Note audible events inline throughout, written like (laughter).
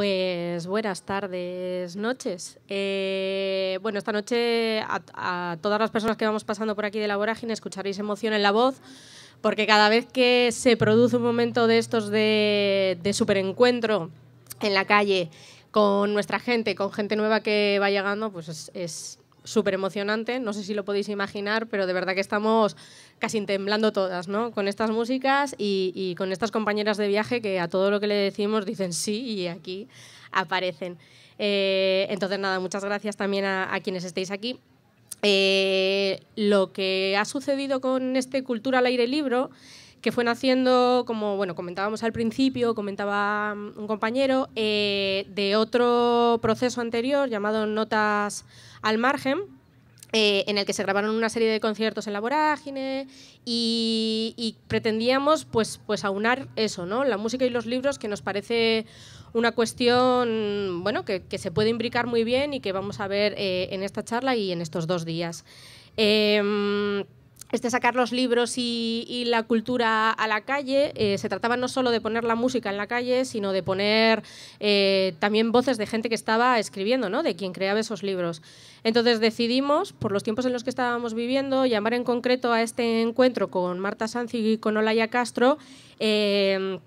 Pues buenas tardes, noches. Eh, bueno, esta noche a, todas las personas que vamos pasando por aquí de la vorágine escucharéis emoción en la voz, porque cada vez que se produce un momento de estos de, superencuentro en la calle con nuestra gente, con gente nueva que va llegando, pues es súper emocionante. No sé si lo podéis imaginar, pero de verdad que estamos casi temblando todas, ¿no? Con estas músicas y, con estas compañeras de viaje que a todo lo que le decimos dicen sí y aquí aparecen. Eh, entonces, nada, muchas gracias también a, quienes estéis aquí. Eh, lo que ha sucedido con este Cultura al Aire Libro que fue naciendo, como bueno, comentábamos al principio, comentaba mm, un compañero, eh, de otro proceso anterior llamado Notas al Margen, eh, en el que se grabaron una serie de conciertos en la vorágine y, pretendíamos pues, pues aunar eso, ¿no? la música y los libros, que nos parece una cuestión bueno, que, se puede imbricar muy bien y que vamos a ver eh, en esta charla y en estos dos días. Em, este sacar los libros y, la cultura a la calle eh, se trataba no solo de poner la música en la calle, sino de poner eh, también voces de gente que estaba escribiendo, ¿no? de quien creaba esos libros. Entonces decidimos, por los tiempos en los que estábamos viviendo, llamar en concreto a este encuentro con Marta Sanz y con Olaya Castro eh,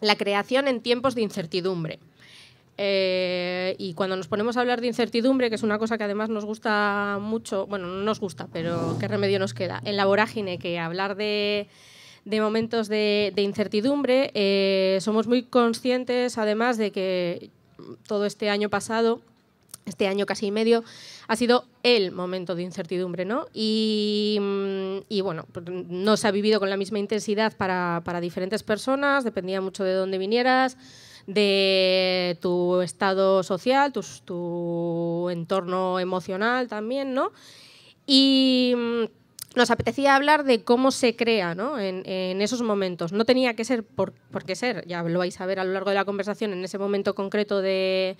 la creación en tiempos de incertidumbre. Eh, y cuando nos ponemos a hablar de incertidumbre, que es una cosa que además nos gusta mucho, bueno, no nos gusta, pero qué remedio nos queda, en la vorágine, que hablar de, momentos de, incertidumbre, eh, somos muy conscientes además de que todo este año pasado, este año casi y medio, ha sido el momento de incertidumbre, ¿no? Y, bueno, pues, no se ha vivido con la misma intensidad para diferentes personas, dependía mucho de dónde vinieras de tu estado social, tu, entorno emocional también, ¿no? Y mm, nos apetecía hablar de cómo se crea ¿no? en, esos momentos. No tenía que ser por, qué ser, ya lo vais a ver a lo largo de la conversación en ese momento concreto de,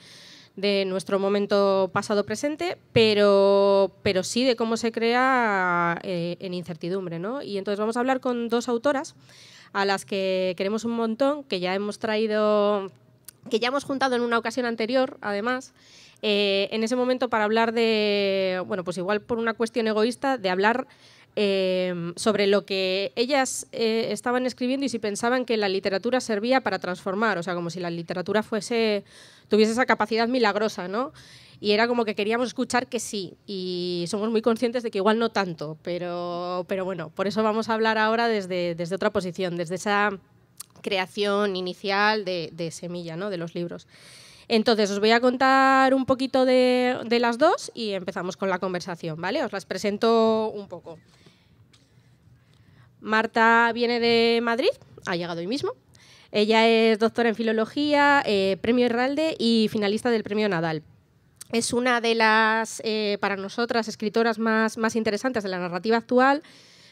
nuestro momento pasado-presente, pero, sí de cómo se crea eh, en incertidumbre. ¿no? Y entonces vamos a hablar con dos autoras a las que queremos un montón, que ya hemos traído, que ya hemos juntado en una ocasión anterior, además, eh, en ese momento para hablar de, bueno, pues igual por una cuestión egoísta, de hablar eh, sobre lo que ellas eh, estaban escribiendo y si pensaban que la literatura servía para transformar, o sea, como si la literatura fuese, tuviese esa capacidad milagrosa, ¿no? y era como que queríamos escuchar que sí y somos muy conscientes de que igual no tanto, pero, pero bueno, por eso vamos a hablar ahora desde, desde otra posición, desde esa creación inicial de, semilla, ¿no? de los libros. Entonces, os voy a contar un poquito de, las dos y empezamos con la conversación, ¿vale? Os las presento un poco. Marta viene de Madrid, ha llegado hoy mismo. Ella es doctora en filología, eh, premio Herralde y finalista del premio Nadal es una de las, eh, para nosotras, escritoras más, interesantes de la narrativa actual,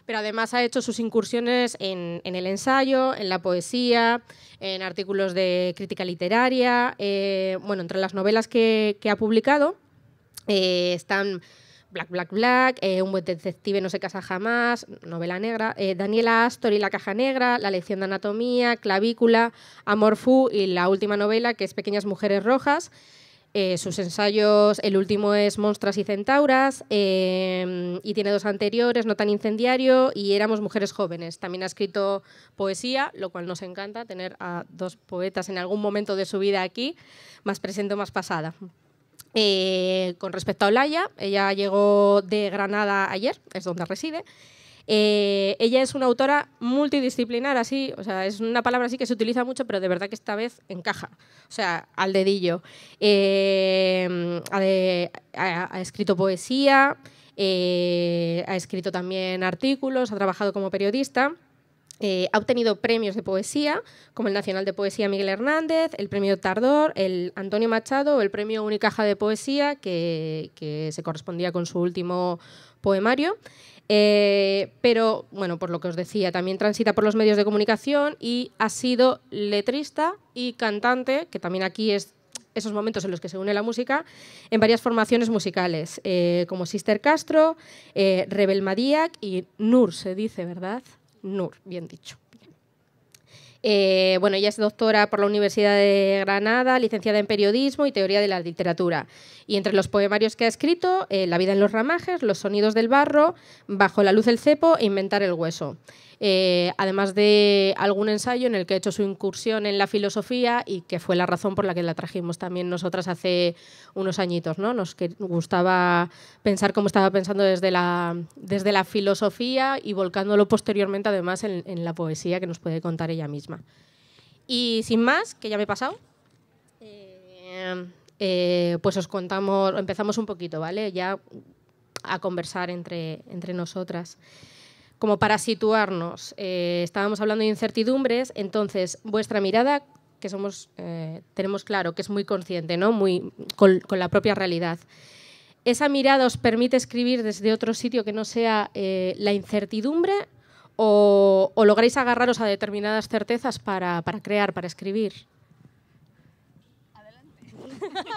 pero además ha hecho sus incursiones en, el ensayo, en la poesía, en artículos de crítica literaria. Eh, bueno, entre las novelas que, ha publicado eh, están Black, Black, Black, Un buen detective no se casa jamás, novela negra, Daniela Astor y la caja negra, La lección de anatomía, Clavícula, Amor Fu y la última novela que es Pequeñas Mujeres Rojas. Eh, sus ensayos, el último es Monstras y Centauras em, y tiene dos anteriores, No tan incendiario y Éramos mujeres jóvenes. También ha escrito poesía, lo cual nos encanta tener a dos poetas en algún momento de su vida aquí, más presente o más pasada. Eh, con respecto a Olaya, ella llegó de Granada ayer, es donde reside, eh, ella es una autora multidisciplinar, así, o sea, es una palabra así que se utiliza mucho, pero de verdad que esta vez encaja, o sea, al dedillo. Eh, ha, escrito poesía, eh, ha escrito también artículos, ha trabajado como periodista. ha obtenido premios de poesía, como el Nacional de Poesía Miguel Hernández, el Premio Tardor, el Antonio Machado, el Premio Unicaja de Poesía, que, que se correspondía con su último poemario. Eh, pero, bueno, por lo que os decía, también transita por los medios de comunicación y ha sido letrista y cantante, que también aquí es esos momentos en los que se une la música, en varias formaciones musicales, eh, como Sister Castro, eh, Rebel Madiak y Nur, se dice, ¿verdad? Nur, bien dicho. Eh, bueno, ella es doctora por la Universidad de Granada, licenciada en periodismo y teoría de la literatura. Y entre los poemarios que ha escrito, eh, La vida en los ramajes, Los sonidos del barro, Bajo la luz del cepo e Inventar el hueso. Eh, además de algún ensayo en el que ha hecho su incursión en la filosofía y que fue la razón por la que la trajimos también nosotras hace unos añitos. ¿no? Nos gustaba pensar cómo estaba pensando desde la, desde la filosofía y volcándolo posteriormente además en, la poesía que nos puede contar ella misma. Y sin más, que ya me he pasado, eh, eh, pues os contamos, empezamos un poquito, ¿vale? Ya a conversar entre, entre nosotras. Como para situarnos, eh, estábamos hablando de incertidumbres, entonces vuestra mirada, que somos, eh, tenemos claro que es muy consciente, ¿no? muy, con, la propia realidad. ¿Esa mirada os permite escribir desde otro sitio que no sea eh, la incertidumbre o, o, lográis agarraros a determinadas certezas para, crear, para escribir? Adelante. (laughs)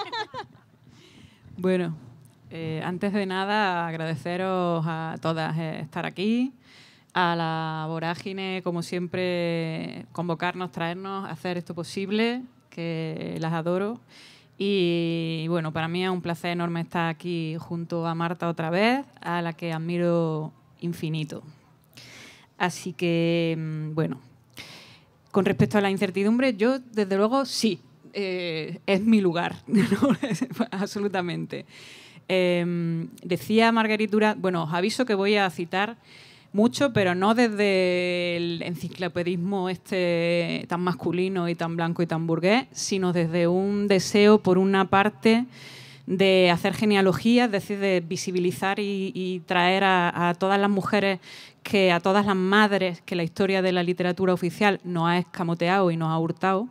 bueno, antes de nada, agradeceros a todas estar aquí, a la vorágine, como siempre, convocarnos, traernos, hacer esto posible, que las adoro. Y bueno, para mí es un placer enorme estar aquí junto a Marta otra vez, a la que admiro infinito. Así que, mm, bueno, con respecto a la incertidumbre, yo desde luego sí, eh, es mi lugar, (laughs) absolutamente. Em, decía Margarita, bueno, os aviso que voy a citar mucho, pero no desde el enciclopedismo este tan masculino y tan blanco y tan burgués, sino desde un deseo por una parte de hacer genealogía, es decir, de visibilizar y, traer a, todas las mujeres, que a todas las madres que la historia de la literatura oficial nos ha escamoteado y nos ha hurtado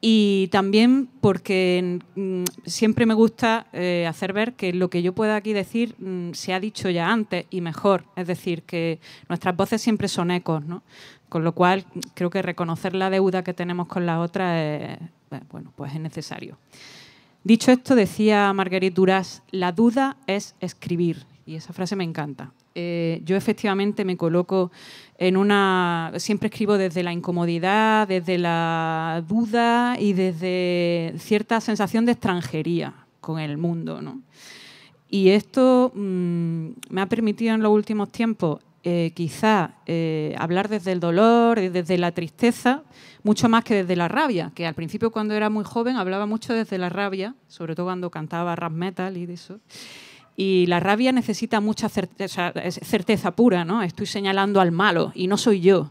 y también porque mm, siempre me gusta eh, hacer ver que lo que yo pueda aquí decir mm, se ha dicho ya antes y mejor. Es decir, que nuestras voces siempre son ecos, ¿no? Con lo cual, creo que reconocer la deuda que tenemos con las otras es, eh, bueno, pues es necesario. Dicho esto, decía Marguerite Duras, la duda es escribir. Y esa frase me encanta. Eh, yo efectivamente me coloco en una. Siempre escribo desde la incomodidad, desde la duda y desde cierta sensación de extranjería con el mundo. ¿no? Y esto mm, me ha permitido en los últimos tiempos eh, quizá eh, hablar desde el dolor, desde la tristeza, mucho más que desde la rabia, que al principio cuando era muy joven hablaba mucho desde la rabia, sobre todo cuando cantaba rap metal y de eso. Y la rabia necesita mucha certeza, pura, ¿no? Estoy señalando al malo y no soy yo.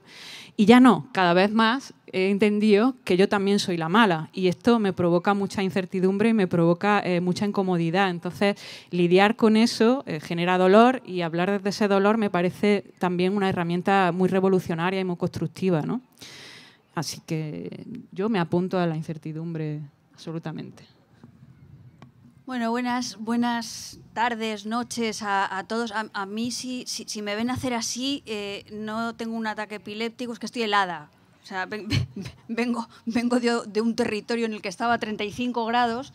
Y ya no, cada vez más he entendido que yo también soy la mala y esto me provoca mucha incertidumbre y me provoca eh, mucha incomodidad. Entonces, lidiar con eso eh, genera dolor y hablar desde ese dolor me parece también una herramienta muy revolucionaria y muy constructiva. ¿no? Así que yo me apunto a la incertidumbre absolutamente. Bueno, buenas, buenas tardes, noches a, todos. A, mí, si, si, me ven hacer así, eh, no tengo un ataque epiléptico, es que estoy helada. O sea, vengo, vengo de, un territorio en el que estaba a 35 grados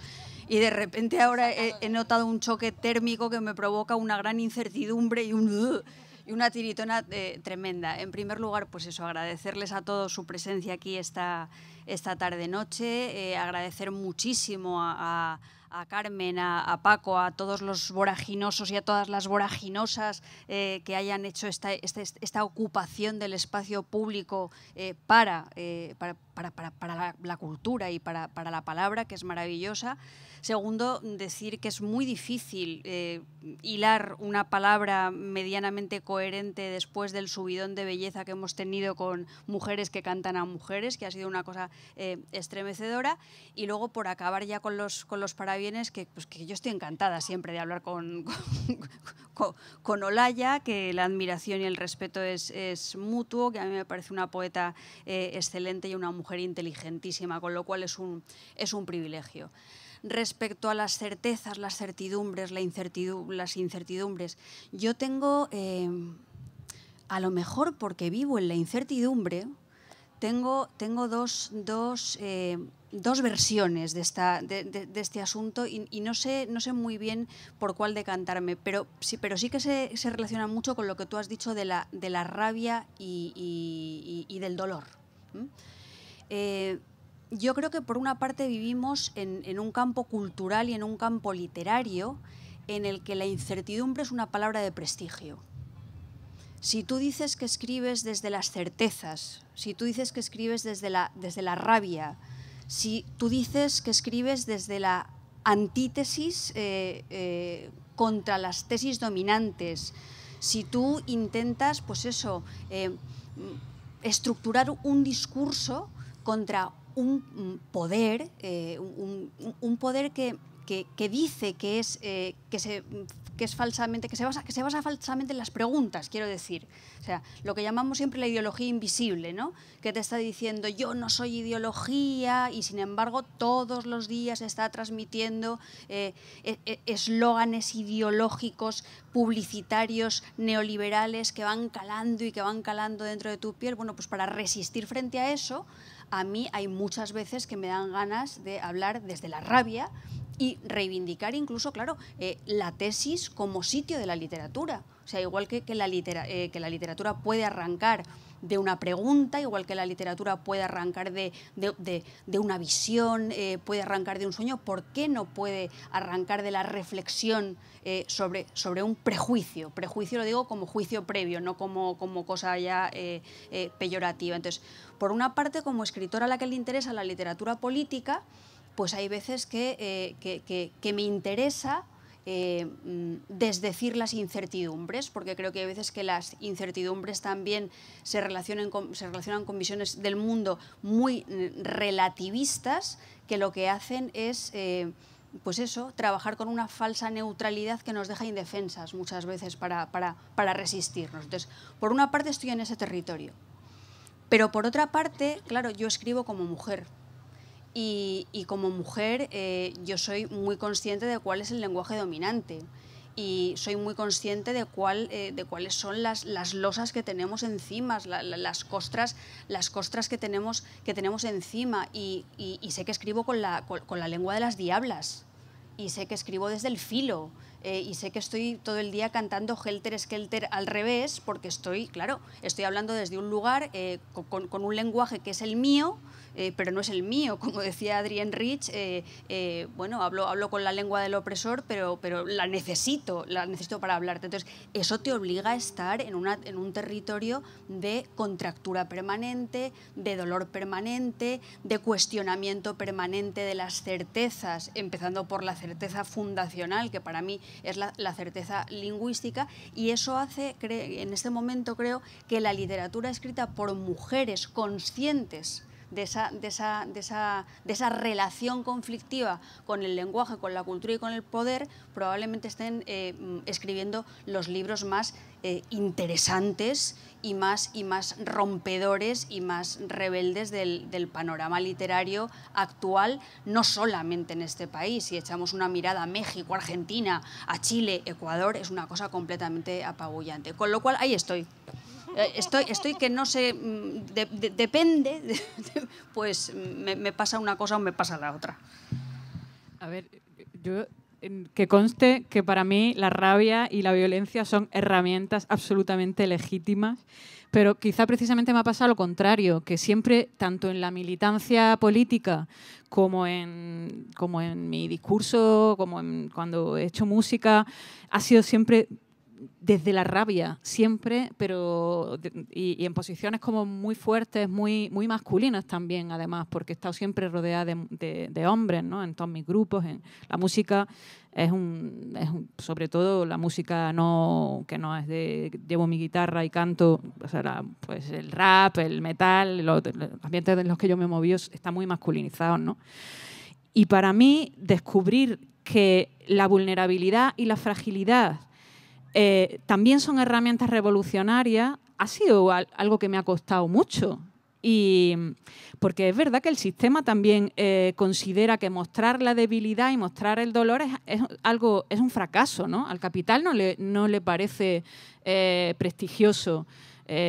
y de repente ahora he, notado un choque térmico que me provoca una gran incertidumbre y, un, y una tiritona eh, tremenda. En primer lugar, pues eso, agradecerles a todos su presencia aquí esta, esta tarde-noche, eh, agradecer muchísimo a a Carmen, a, Paco, a todos los voraginosos y a todas las voraginosas eh, que hayan hecho este, esta, ocupación del espacio público eh, para, eh, para para, para, para la, cultura y para, para, la palabra, que es maravillosa. Segundo, decir que es muy difícil eh, hilar una palabra medianamente coherente después del subidón de belleza que hemos tenido con mujeres que cantan a mujeres, que ha sido una cosa eh, estremecedora. Y luego, por acabar ya con los, con los parabienes, que, pues, que yo estoy encantada siempre de hablar con, (laughs) con, Olaya, que la admiración y el respeto es, es, mutuo, que a mí me parece una poeta eh, excelente y una mujer mujer inteligentísima, con lo cual es un, es un privilegio. Respecto a las certezas, las certidumbres, la incertidumbre las incertidumbres, yo tengo, eh, a lo mejor porque vivo en la incertidumbre, tengo, tengo dos, dos, eh, dos versiones de, esta, de, este asunto y, no, sé, no sé muy bien por cuál decantarme, pero sí, pero sí que se, relaciona mucho con lo que tú has dicho de la, de la rabia y, del dolor. Eh, yo creo que por una parte vivimos en, un campo cultural y en un campo literario en el que la incertidumbre es una palabra de prestigio. Si tú dices que escribes desde las certezas, si tú dices que escribes desde la, desde la rabia, si tú dices que escribes desde la antítesis eh, eh, contra las tesis dominantes, si tú intentas, pues eso, estructurar un discurso contra un mm, poder, eh, un, un, poder que, que, que dice que, es, eh, que se que es falsamente, que se basa, que se basa falsamente en las preguntas, quiero decir. O sea, lo que llamamos siempre la ideología invisible, ¿no? Que te está diciendo yo no soy ideología y sin embargo todos los días está transmitiendo eh, e, e, eslóganes ideológicos, publicitarios, neoliberales que van calando y que van calando dentro de tu piel. Bueno, pues para resistir frente a eso, a mí hay muchas veces que me dan ganas de hablar desde la rabia y reivindicar incluso, claro, eh, la tesis como sitio de la literatura. O sea, igual que, la eh, que, la literatura puede arrancar de una pregunta, igual que la literatura puede arrancar de, una visión, eh, puede arrancar de un sueño, ¿por qué no puede arrancar de la reflexión sobre, sobre un prejuicio? Prejuicio lo digo como juicio previo, no como, como cosa ya peyorativa. Entonces, por una parte, como escritora a la que le interesa la literatura política, pues hay veces que, eh, me interesa eh, mm, desdecir las incertidumbres, porque creo que hay veces que las incertidumbres también se, relacionan con, se relacionan con visiones del mundo muy mm, relativistas, que lo que hacen es... Eh, pues eso, trabajar con una falsa neutralidad que nos deja indefensas muchas veces para, para resistirnos. Entonces, por una parte estoy en ese territorio, pero por otra parte, claro, yo escribo como mujer, y, como mujer eh, yo soy muy consciente de cuál es el lenguaje dominante y soy muy consciente de, cuál, eh, de cuáles son las, las, losas que tenemos encima, las costras, las costras que tenemos, que tenemos encima y, sé que escribo con la, con, la, lengua de las diablas y sé que escribo desde el filo eh, y sé que estoy todo el día cantando Helter Skelter al revés porque estoy, claro, estoy hablando desde un lugar con, con, un lenguaje que es el mío eh, pero no es el mío. (laughs) Como decía Adrienne Rich, eh, eh, bueno, hablo, hablo con la lengua del opresor, pero, pero la necesito, la necesito para hablarte. Entonces, eso te obliga a estar en, una, en un territorio de contractura permanente, de dolor permanente, de cuestionamiento permanente de las certezas, empezando por la certeza fundacional, que para mí es la, la certeza lingüística, y eso hace, en este momento creo, que la literatura escrita por mujeres conscientes de esa, de esa, de esa, de esa relación conflictiva con el lenguaje, con la cultura y con el poder, probablemente estén eh, mm, escribiendo los libros más eh, interesantes y más, y más rompedores y más rebeldes del, del, panorama literario actual, no solamente en este país. Si echamos una mirada a México, Argentina, a Chile, Ecuador, es una cosa completamente apabullante. Con lo cual, ahí estoy. Eh, estoy, estoy que no sé, mm, depende, pues me, me, pasa una cosa o me pasa la otra. A ver, yo que conste que para mí la rabia y la violencia son herramientas absolutamente legítimas, pero quizá precisamente me ha pasado lo contrario, que siempre, tanto en la militancia política como en, como en mi discurso, como en, cuando he hecho música, ha sido siempre desde la rabia siempre, pero y, en posiciones como muy fuertes, muy, muy masculinas también, además, porque he estado siempre rodeada de, hombres, ¿no? En todos mis grupos, en la música es un, sobre todo la música no que no es de llevo mi guitarra y canto, o sea, pues el rap, el metal, los, ambientes en los que yo me moví está muy masculinizados, ¿no? Y para mí descubrir que la vulnerabilidad y la fragilidad eh, también son herramientas revolucionarias. Ha sido algo que me ha costado mucho. Y porque es verdad que el sistema también eh, considera que mostrar la debilidad y mostrar el dolor es, algo, es un fracaso, ¿no? Al capital no le, no le parece eh, prestigioso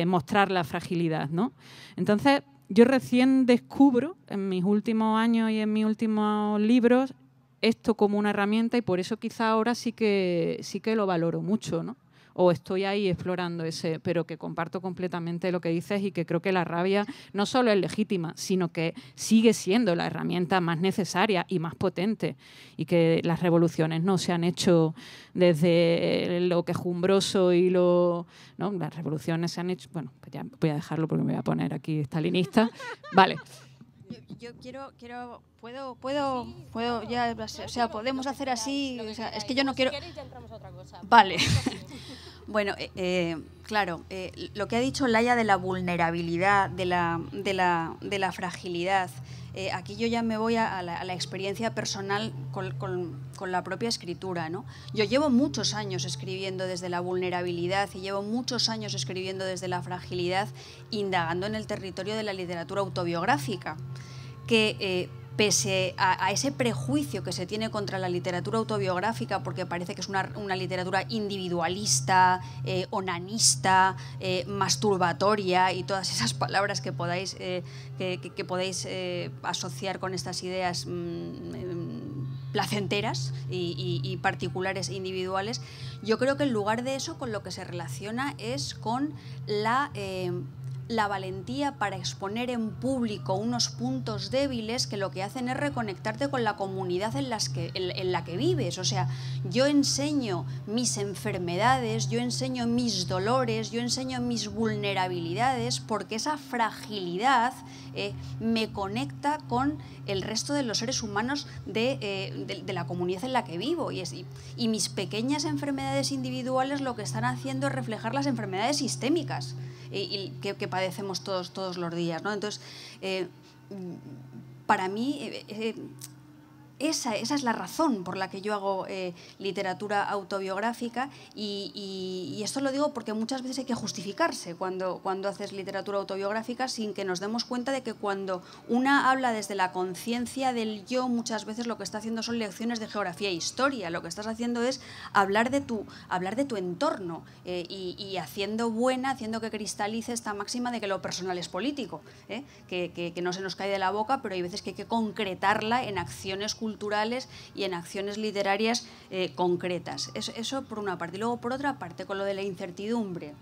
mostrar la fragilidad, ¿no? Entonces, yo recién descubro en mis últimos años y en mis últimos libros esto como una herramienta y por eso quizá ahora sí que, sí que lo valoro mucho, ¿no? o estoy ahí explorando ese, pero que comparto completamente lo que dices y que creo que la rabia no solo es legítima, sino que sigue siendo la herramienta más necesaria y más potente y que las revoluciones no se han hecho desde lo quejumbroso y lo... ¿no? Las revoluciones se han hecho... Bueno, pues ya voy a dejarlo porque me voy a poner aquí stalinista. Vale. Yo, quiero, quiero, puedo, puedo, puedo, ya, o sea, podemos hacer así, es que yo no pues quiero... otra cosa. Vale. (laughs) Pues (laughs) bueno, eh, eh, claro, eh, lo que ha dicho Laia de la vulnerabilidad, de la, de la, de la fragilidad, aquí yo ya me voy a, la, experiencia personal con con la propia escritura. ¿no? Yo llevo muchos años escribiendo desde la vulnerabilidad y llevo muchos años escribiendo desde la fragilidad, indagando en el territorio de la literatura autobiográfica, que eh, pese a, ese prejuicio que se tiene contra la literatura autobiográfica, porque parece que es una, literatura individualista, eh, onanista, eh, masturbatoria y todas esas palabras que podáis, que, asociar con estas ideas mm, em, placenteras y, y, particulares individuales, yo creo que en lugar de eso con lo que se relaciona es con la... Eh, valentía para exponer en público unos puntos débiles que lo que hacen es reconectarte con la comunidad en, que, la que vives. O sea, yo enseño mis enfermedades, yo enseño mis dolores, yo enseño mis vulnerabilidades, porque esa fragilidad eh, me conecta con el resto de los seres humanos eh, de, de, la comunidad en la que vivo. Y, y, mis pequeñas enfermedades individuales lo que están haciendo es reflejar las enfermedades sistémicas y, que, padecemos todos, todos los días. ¿no? Entonces, eh, para mí... Eh, esa, es la razón por la que yo hago eh, literatura autobiográfica y, esto lo digo porque muchas veces hay que justificarse cuando, cuando haces literatura autobiográfica sin que nos demos cuenta de que cuando una habla desde la conciencia del yo, muchas veces lo que está haciendo son lecciones de geografía e historia, lo que estás haciendo es hablar de tu, hablar de tu entorno eh, y, haciendo buena, haciendo que cristalice esta máxima de que lo personal es político, eh, que, que no se nos cae de la boca, pero hay veces que hay que concretarla en acciones culturales culturales y en acciones literarias eh, concretas. Eso, por una parte. Y luego por otra parte, con lo de la incertidumbre,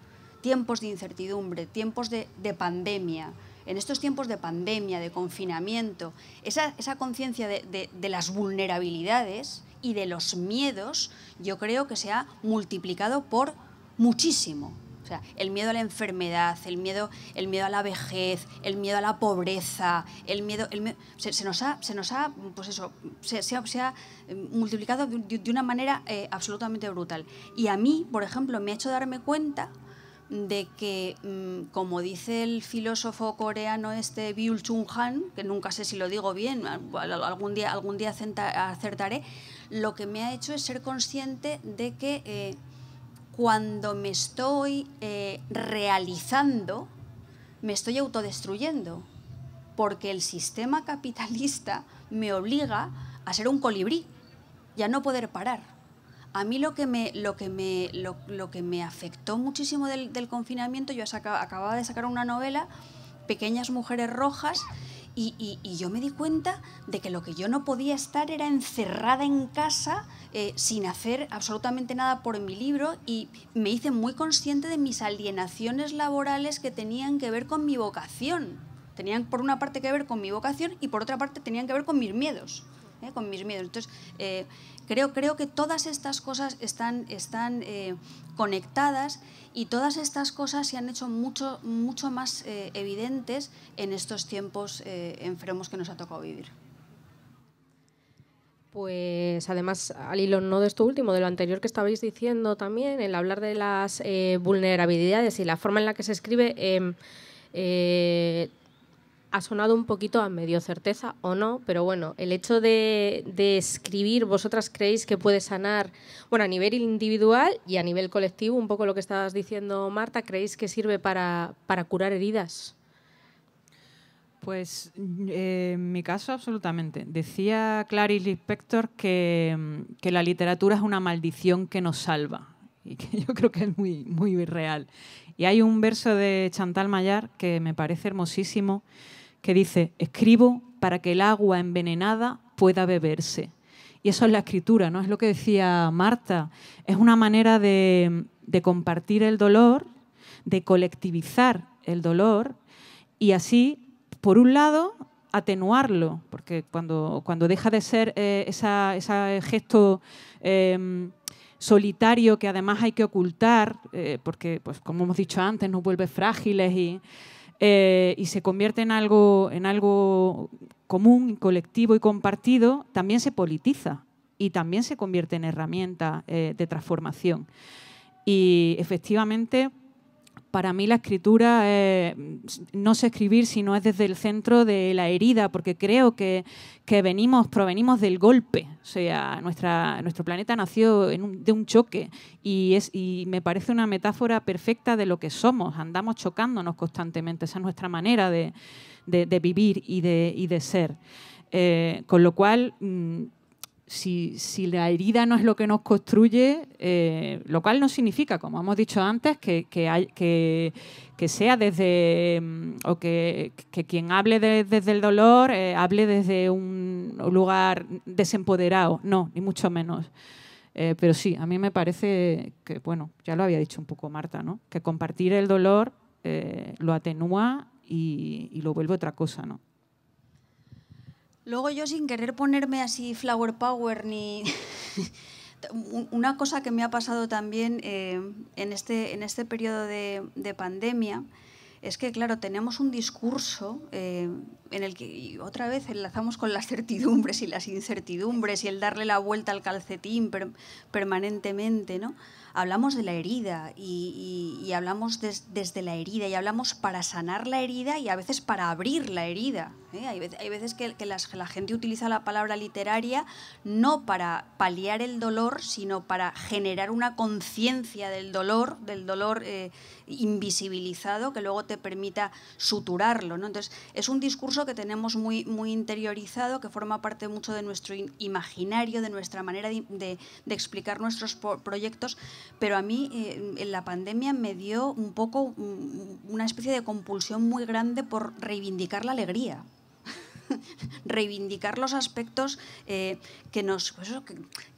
tiempos de incertidumbre, tiempos de, pandemia. En estos tiempos de pandemia, de confinamiento, esa, conciencia de las vulnerabilidades y de los miedos, yo creo que se ha multiplicado por muchísimo. O sea, el miedo a la enfermedad, el miedo, el miedo a la vejez, el miedo a la pobreza, el miedo... se, nos ha, se nos ha, pues eso, se, ha, em, multiplicado de, una manera eh, absolutamente brutal. Y a mí, por ejemplo, me ha hecho darme cuenta de que, mm, como dice el filósofo coreano este Byul Chung Han, que nunca sé si lo digo bien, algún día, algún día acertaré, lo que me ha hecho es ser consciente de que eh, cuando me estoy eh, realizando, me estoy autodestruyendo, porque el sistema capitalista me obliga a ser un colibrí y a no poder parar. A mí lo que me, lo que lo, que me afectó muchísimo del, confinamiento, yo acababa de sacar una novela, Pequeñas Mujeres Rojas, y, yo me di cuenta de que lo que yo no podía estar era encerrada en casa eh, sin hacer absolutamente nada por mi libro y me hice muy consciente de mis alienaciones laborales que tenían que ver con mi vocación. Tenían por una parte que ver con mi vocación y por otra parte tenían que ver con mis miedos. ¿eh? con mis miedos. Entonces, eh, creo, creo que todas estas cosas están, están eh, conectadas y todas estas cosas se han hecho mucho, mucho más evidentes en estos tiempos enfermos que nos ha tocado vivir. Pues además, al hilo no de esto último, de lo anterior que estabais diciendo también, el hablar de las vulnerabilidades y la forma en la que se escribe, em, ha sonado un poquito a medio certeza o no, pero bueno, el hecho de, escribir, ¿vosotras creéis que puede sanar, bueno, a nivel individual y a nivel colectivo, un poco lo que estabas diciendo Marta, ¿creéis que sirve para, curar heridas? Pues eh, en mi caso, absolutamente. Decía Clarice Lispector mm, que, la literatura es una maldición que nos salva y que (laughs) yo creo que es muy, muy real. Y hay un verso de Chantal Mayar que me parece hermosísimo, que dice, escribo para que el agua envenenada pueda beberse. Y eso es la escritura, ¿no? Es lo que decía Marta. Es una manera de, compartir el dolor, de colectivizar el dolor y así, por un lado, atenuarlo, porque cuando, cuando deja de ser eh, ese gesto em, solitario que además hay que ocultar, eh, porque, pues, como hemos dicho antes, nos vuelve frágiles y eh, y se convierte en algo, en algo común, colectivo y compartido, también se politiza y también se convierte en herramienta eh, de transformación. Y efectivamente, para mí la escritura eh, no sé escribir si no es desde el centro de la herida, porque creo que, venimos, provenimos del golpe. O sea, nuestra, nuestro planeta nació de un choque y, es, me parece una metáfora perfecta de lo que somos. Andamos chocándonos constantemente. Esa es nuestra manera de, vivir y de, de ser. Eh, con lo cual... Mm, si, la herida no es lo que nos construye, eh, lo cual no significa, como hemos dicho antes, que, sea desde, mm, o que, quien hable desde el dolor eh, hable desde un lugar desempoderado, no, ni mucho menos. Eh, pero sí, a mí me parece que, bueno, ya lo había dicho un poco Marta, ¿no? Que compartir el dolor lo atenúa y, y lo vuelve otra cosa, ¿no? Luego yo sin querer ponerme así flower power ni... (laughs) Una cosa que me ha pasado también eh, en, este, en este periodo de, pandemia es que, claro, tenemos un discurso eh, en el que otra vez enlazamos con las certidumbres y las incertidumbres y el darle la vuelta al calcetín permanentemente, ¿no? Hablamos de la herida y, hablamos desde la herida y hablamos para sanar la herida y a veces para abrir la herida ¿eh? Hay veces, que, la gente utiliza la palabra literaria no para paliar el dolor, sino para generar una conciencia del dolor, del dolor eh, invisibilizado, que luego te permita suturarlo. Entonces, es un discurso que tenemos muy, muy interiorizado, que forma parte mucho de nuestro imaginario, de nuestra manera de, explicar nuestros proyectos, pero a mí eh, en la pandemia me dio un poco una especie de compulsión muy grande por reivindicar la alegría. (laughs) reivindicar los aspectos eh, que, nos, pues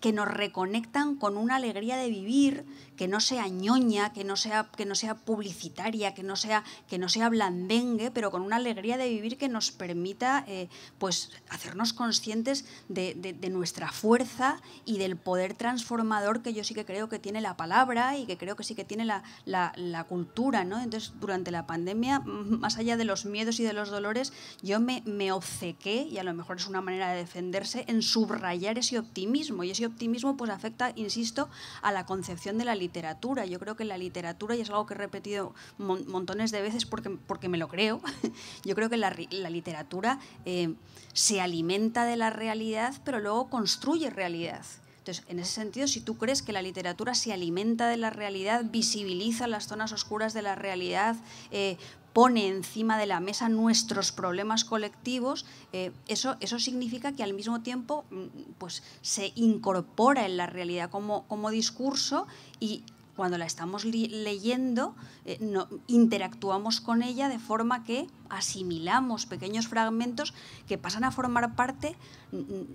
que, nos reconectan con una alegría de vivir, que no sea ñoña, que no sea, que no sea publicitaria, que no sea, que no sea blandengue, pero con una alegría de vivir que nos permita eh, pues, hacernos conscientes de, nuestra fuerza y del poder transformador que yo sí que creo que tiene la palabra y que creo que sí que tiene la, cultura, Entonces, durante la pandemia, (laughs) más allá de los miedos y de los dolores, yo me, me obcequé, y a lo mejor es una manera de defenderse, en subrayar ese optimismo. Y ese optimismo, pues, afecta, insisto, a la concepción de la libertad literatura. Yo creo que la literatura, y es algo que he repetido montones de veces porque, me lo creo, (laughs) yo creo que la, literatura eh, se alimenta de la realidad, pero luego construye realidad. Entonces, en ese sentido, si tú crees que la literatura se alimenta de la realidad, visibiliza las zonas oscuras de la realidad, eh, pone encima de la mesa nuestros problemas colectivos, eh, eso, significa que al mismo tiempo mm, pues, se incorpora en la realidad como, discurso y cuando la estamos leyendo eh, interactuamos con ella de forma que asimilamos pequeños fragmentos que pasan a formar parte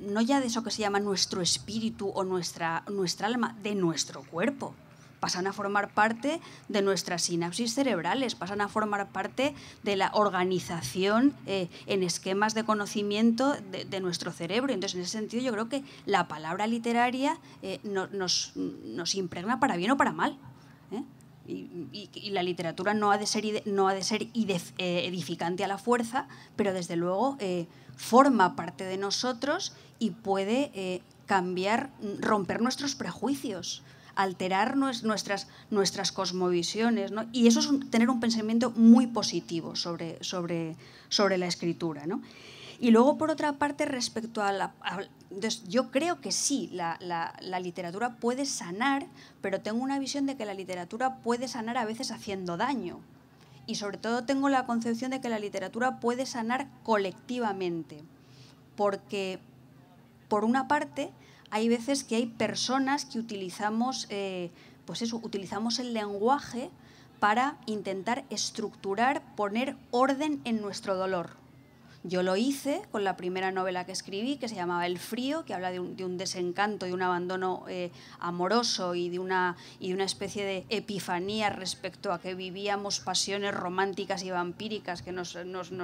no ya de eso que se llama nuestro espíritu o nuestra, nuestra alma, de nuestro cuerpo. Pasan a formar parte de nuestras sinapsis cerebrales, pasan a formar parte de la organización eh, en esquemas de conocimiento de, nuestro cerebro. Entonces, en ese sentido, yo creo que la palabra literaria eh, nos, nos, impregna para bien o para mal. ¿eh? Y, la literatura no ha de ser, no ha de ser edificante a la fuerza, pero desde luego forma parte de nosotros y puede eh, cambiar, romper nuestros prejuicios alterar nuestras, nuestras cosmovisiones. Y eso es tener un pensamiento muy positivo sobre, sobre, sobre la escritura. Y luego, por otra parte, respecto a la... yo creo que sí, la, literatura puede sanar, pero tengo una visión de que la literatura puede sanar a veces haciendo daño y sobre todo tengo la concepción de que la literatura puede sanar colectivamente, porque por una parte hay veces que hay personas que utilizamos, eh, pues eso, utilizamos el lenguaje para intentar estructurar, poner orden en nuestro dolor. Yo lo hice con la primera novela que escribí, que se llamaba El frío, que habla de un, desencanto, de un abandono eh, amoroso y de, una, y una especie de epifanía respecto a que vivíamos pasiones románticas y vampíricas que nos,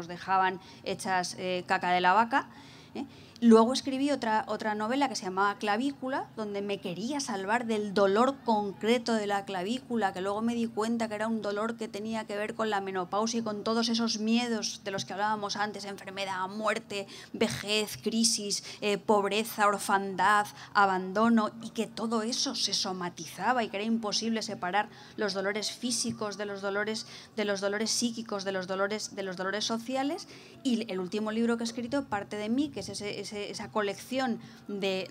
dejaban hechas eh, caca de la vaca. ¿eh? Luego escribí otra, otra novela que se llamaba Clavícula, donde me quería salvar del dolor concreto de la clavícula, que luego me di cuenta que era un dolor que tenía que ver con la menopausia y con todos esos miedos de los que hablábamos antes, enfermedad, muerte, vejez, crisis, eh, pobreza, orfandad, abandono, y que todo eso se somatizaba y que era imposible separar los dolores físicos de los dolores, de los dolores psíquicos, de los dolores, de los dolores sociales. Y el último libro que he escrito, Parte de mí, que es ese esa colección de,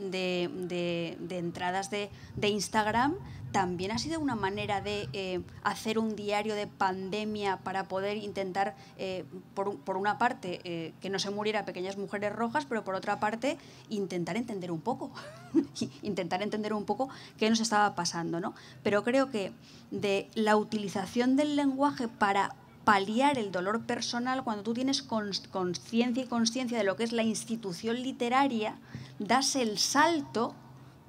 entradas de, Instagram también ha sido una manera de eh, hacer un diario de pandemia para poder intentar, eh, por, una parte, eh, que no se muriera pequeñas mujeres rojas, pero por otra parte, intentar entender un poco, (laughs) intentar entender un poco qué nos estaba pasando. ¿no? Pero creo que de la utilización del lenguaje para paliar el dolor personal, cuando tú tienes conciencia y conciencia de lo que es la institución literaria, das el salto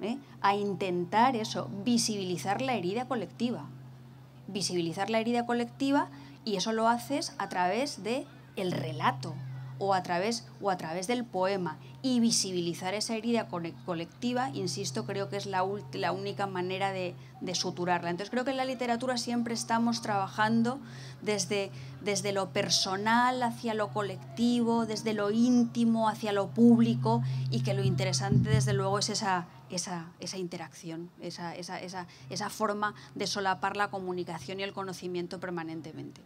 ¿eh? a intentar eso, visibilizar la herida colectiva. Visibilizar la herida colectiva y eso lo haces a través de el relato, o a través, través del poema y visibilizar esa herida colectiva, insisto, creo que es la, única manera de, suturarla. Entonces creo que en la literatura siempre estamos trabajando desde, lo personal hacia lo colectivo, desde lo íntimo hacia lo público y que lo interesante desde luego es esa, interacción, esa, forma de solapar la comunicación y el conocimiento permanentemente.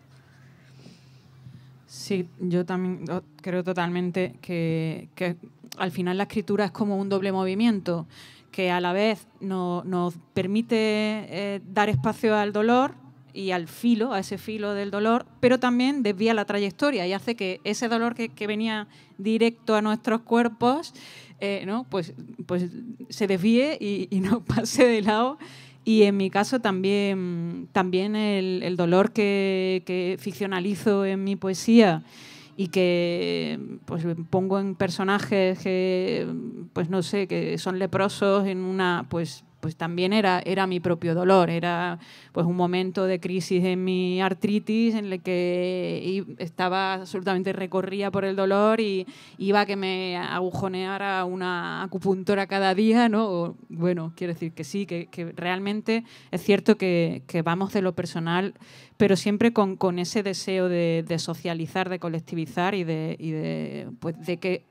Sí, yo también creo totalmente que, al final la escritura es como un doble movimiento que a la vez nos permite eh, dar espacio al dolor y al filo, a ese filo del dolor, pero también desvía la trayectoria y hace que ese dolor que, venía directo a nuestros cuerpos, eh, pues, pues, se desvíe y, no (laughs) pase de lado y en mi caso también, también el, dolor que, que, ficcionalizo en mi poesía y que pues, pongo en personajes que, pues no sé, que son leprosos en una, pues pues también era, era mi propio dolor, era pues un momento de crisis en mi artritis en el que estaba absolutamente recorría por el dolor y iba a que me agujoneara una acupuntora cada día, ¿no? bueno, quiero decir que sí, que, realmente es cierto que, vamos de lo personal, pero siempre con, con ese deseo de, socializar, de colectivizar y de, y de, pues, de que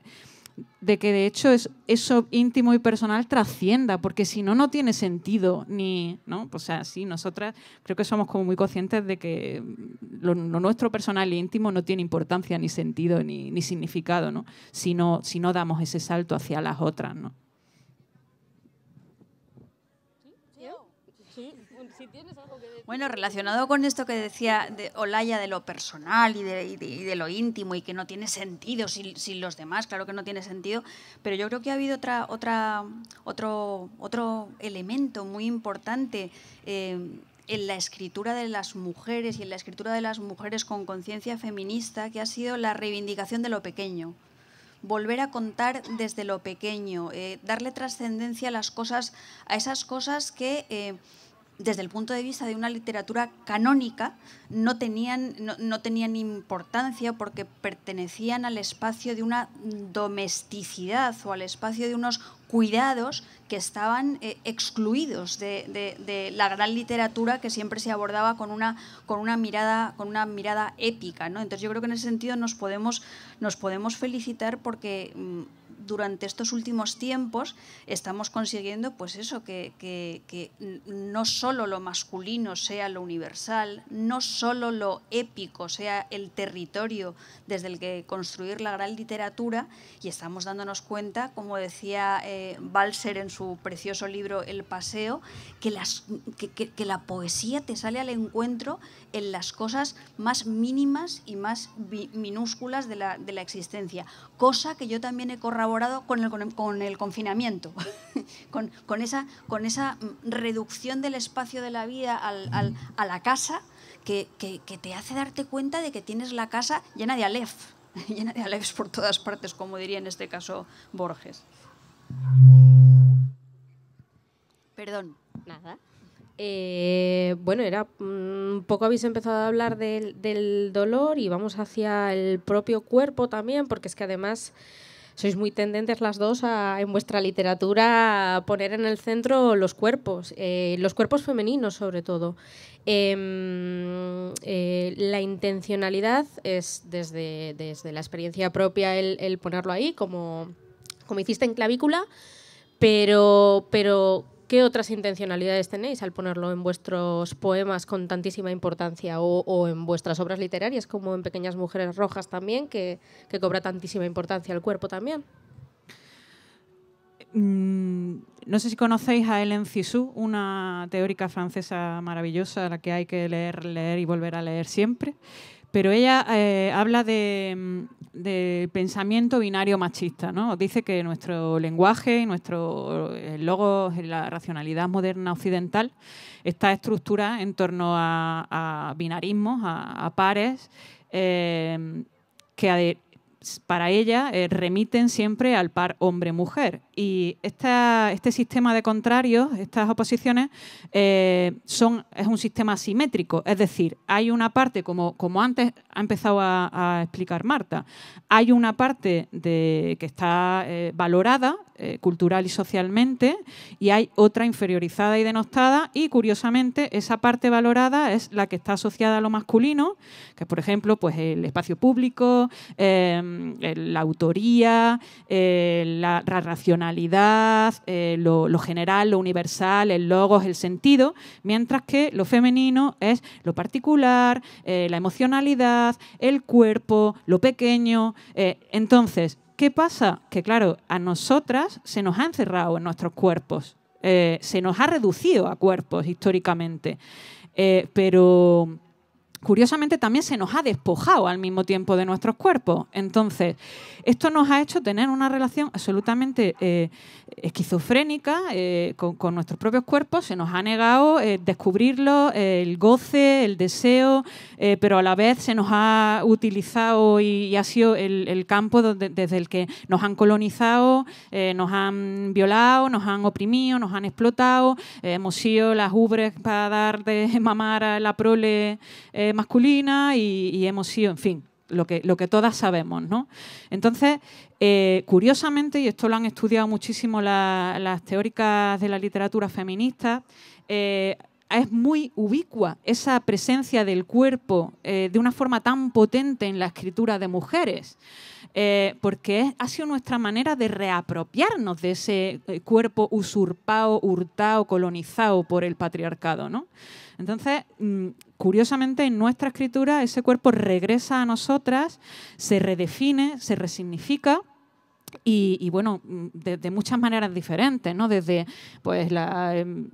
de que de hecho es, eso íntimo y personal trascienda, porque si no, no tiene sentido ni, ¿no? O sea, sí, nosotras creo que somos como muy conscientes de que lo, nuestro personal e íntimo no tiene importancia ni sentido ni, significado, ¿no? Si, ¿no? si no damos ese salto hacia las otras, ¿no? Bueno, relacionado con esto que decía de Olaya de lo personal y de, lo íntimo y que no tiene sentido sin, los demás, claro que no tiene sentido, pero yo creo que ha habido otra, otra, otro, otro elemento muy importante. Eh, en la escritura de las mujeres y en la escritura de las mujeres con conciencia feminista, que ha sido la reivindicación de lo pequeño. Volver a contar desde lo pequeño, eh, darle trascendencia a las cosas, a esas cosas que eh, desde el punto de vista de una literatura canónica, no tenían, no, tenían importancia porque pertenecían al espacio de una domesticidad o al espacio de unos cuidados que estaban eh, excluidos de, la gran literatura que siempre se abordaba con una, con una, mirada, con una mirada épica. ¿no? Entonces yo creo que en ese sentido nos podemos, nos podemos felicitar porque... Mm, durante estos últimos tiempos estamos consiguiendo, pues eso, que, que, que no solo lo masculino sea lo universal, no solo lo épico sea el territorio desde el que construir la gran literatura, y estamos dándonos cuenta, como decía eh, Balser en su precioso libro El Paseo, que, las, que, que la poesía te sale al encuentro en las cosas más mínimas y más minúsculas de la, de la existencia, cosa que yo también he corroborado con el, confinamiento, (laughs) con, esa, mm, reducción del espacio de la vida a la casa que, te hace darte cuenta de que tienes la casa llena de alef, (laughs) llena de alefs por todas partes, como diría en este caso Borges. Perdón. Nada. Eh, bueno, era un mm, poco habéis empezado a hablar del, dolor y vamos hacia el propio cuerpo también, porque es que además sois muy tendentes las dos a, en vuestra literatura a poner en el centro los cuerpos, eh, los cuerpos femeninos sobre todo. Em, eh, la intencionalidad es desde, desde la experiencia propia el, ponerlo ahí, como, como hiciste en clavícula, pero, pero ¿Qué otras intencionalidades tenéis al ponerlo en vuestros poemas con tantísima importancia o, en vuestras obras literarias, como en Pequeñas Mujeres Rojas también, que, cobra tantísima importancia al cuerpo también? Mm, no sé si conocéis a Hélène Cissou, una teórica francesa maravillosa, a la que hay que leer, leer y volver a leer siempre pero ella eh, habla mm, de, pensamiento binario machista, ¿no? Dice que nuestro lenguaje y nuestro eh, logo, la racionalidad moderna occidental, está estructurada en torno a, binarismos, a, pares, eh, que para ella eh, remiten siempre al par hombre-mujer. Y esta, este sistema de contrarios, estas oposiciones, eh, son, es un sistema simétrico. Es decir, hay una parte, como, como antes ha empezado a, explicar Marta, hay una parte de, que está eh, valorada cultural y socialmente y hay otra inferiorizada y denostada y curiosamente esa parte valorada es la que está asociada a lo masculino, que es, por ejemplo pues el espacio público, Em, eh, la autoría, eh, la, racionalidad, eh, lo, general, lo universal, el logos, el sentido, mientras que lo femenino es lo particular, la emocionalidad, el cuerpo, lo pequeño. entonces, ¿qué pasa? Que claro, a nosotras se nos ha encerrado en nuestros cuerpos, se nos ha reducido a cuerpos históricamente, pero curiosamente también se nos ha despojado al mismo tiempo de nuestros cuerpos. Entonces, esto nos ha hecho tener una relación absolutamente eh, esquizofrénica eh, con, nuestros propios cuerpos, se nos ha negado eh, descubrirlo, el goce, el deseo, pero a la vez se nos ha utilizado y, ha sido el, campo desde el que nos han colonizado, nos han violado, nos han oprimido, nos han explotado, hemos sido las ubres para dar de mamar a la prole masculina y, hemos sido, en fin, lo que, lo que, todas sabemos, Entonces, eh, curiosamente, y esto lo han estudiado muchísimo las teóricas de la literatura feminista, eh, es muy ubicua esa presencia del cuerpo eh, de una forma tan potente en la escritura de mujeres, porque ha sido nuestra manera de reapropiarnos de ese cuerpo usurpado, hurtado, colonizado por el patriarcado. ¿no? Entonces, mm, curiosamente en nuestra escritura ese cuerpo regresa a nosotras, se redefine, se resignifica. Y, bueno, de, muchas maneras diferentes, ¿no? Desde pues la, em,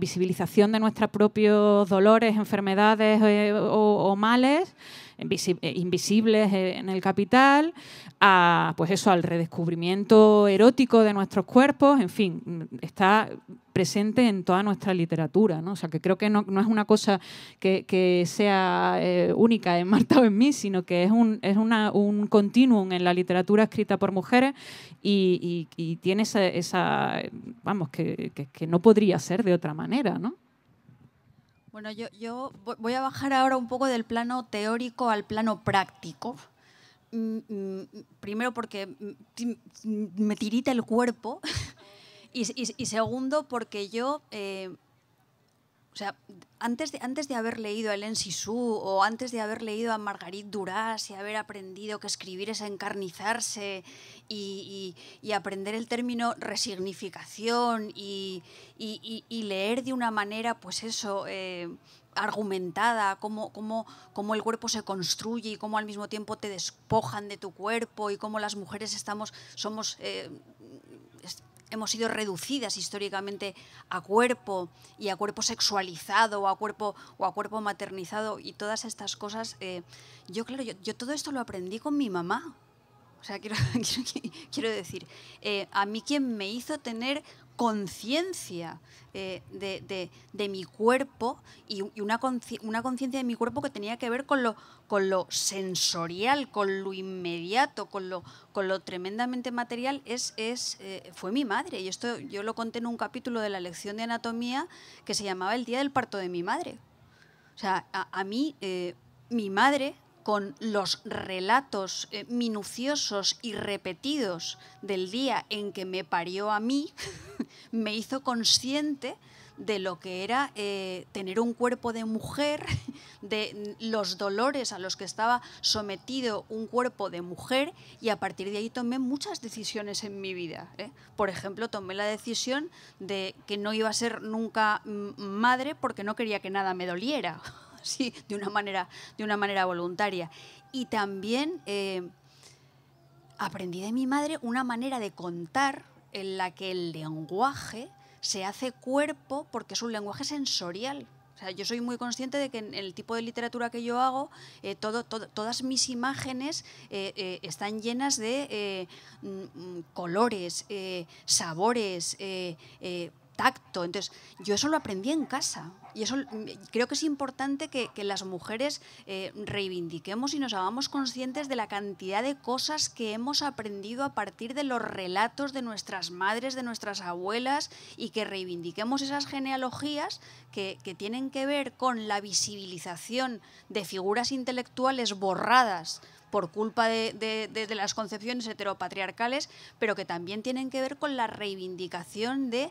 visibilización de nuestros propios dolores, enfermedades eh, o, males, eh, invisibles eh, en el capital, a, pues eso, al redescubrimiento erótico de nuestros cuerpos, en fin, está presente en toda nuestra literatura, O sea, que creo que no, es una cosa que, sea eh, única en Marta o en mí, sino que es un, es continuum en la literatura escrita por mujeres y, tiene esa, vamos, que no podría ser de otra manera, ¿no? Bueno, yo, voy a bajar ahora un poco del plano teórico al plano práctico. Mm, mm, primero porque me tirita el cuerpo (laughs) y, segundo porque yo eh, o sea, antes de, antes de haber leído a Helen Sisu o antes de haber leído a Margarit Duras y haber aprendido que escribir es encarnizarse y, aprender el término resignificación y, leer de una manera, pues eso, eh, argumentada, cómo, cómo, cómo, el cuerpo se construye y cómo al mismo tiempo te despojan de tu cuerpo y cómo las mujeres estamos, somos... Eh, hemos sido reducidas históricamente a cuerpo y a cuerpo sexualizado o a cuerpo, o a cuerpo maternizado y todas estas cosas. Eh, yo, claro, yo, yo todo esto lo aprendí con mi mamá sea, (laughs) quiero, quiero, decir, eh, a mí quien me hizo tener conciencia eh, de, mi cuerpo y, una conciencia de mi cuerpo que tenía que ver con lo, con lo sensorial, con lo inmediato, con lo, con lo tremendamente material, es, es, eh, fue mi madre. Y esto yo lo conté en un capítulo de la lección de anatomía que se llamaba El día del parto de mi madre. O sea, a, mí, mi madre con los relatos eh, minuciosos y repetidos del día en que me parió a mí, (laughs) me hizo consciente de lo que era eh, tener un cuerpo de mujer, (laughs) de los dolores a los que estaba sometido un cuerpo de mujer y a partir de ahí tomé muchas decisiones en mi vida. ¿eh? Por ejemplo, tomé la decisión de que no iba a ser nunca madre porque no quería que nada me doliera. (laughs) Sí, de una manera, de una manera voluntaria. Y también eh, aprendí de mi madre una manera de contar en la que el lenguaje se hace cuerpo porque es un lenguaje sensorial. yo soy muy consciente de que en el tipo de literatura que yo hago, eh, todas mis imágenes eh, están llenas de mm, mm, colores, sabores, tacto. Entonces, yo eso lo aprendí en casa. Y eso mm, creo que es importante que, las mujeres eh, reivindiquemos y nos hagamos conscientes de la cantidad de cosas que hemos aprendido a partir de los relatos de nuestras madres, de nuestras abuelas, y que reivindiquemos esas genealogías que, que tienen que ver con la visibilización de figuras intelectuales borradas por culpa de, las concepciones heteropatriarcales, pero que también tienen que ver con la reivindicación de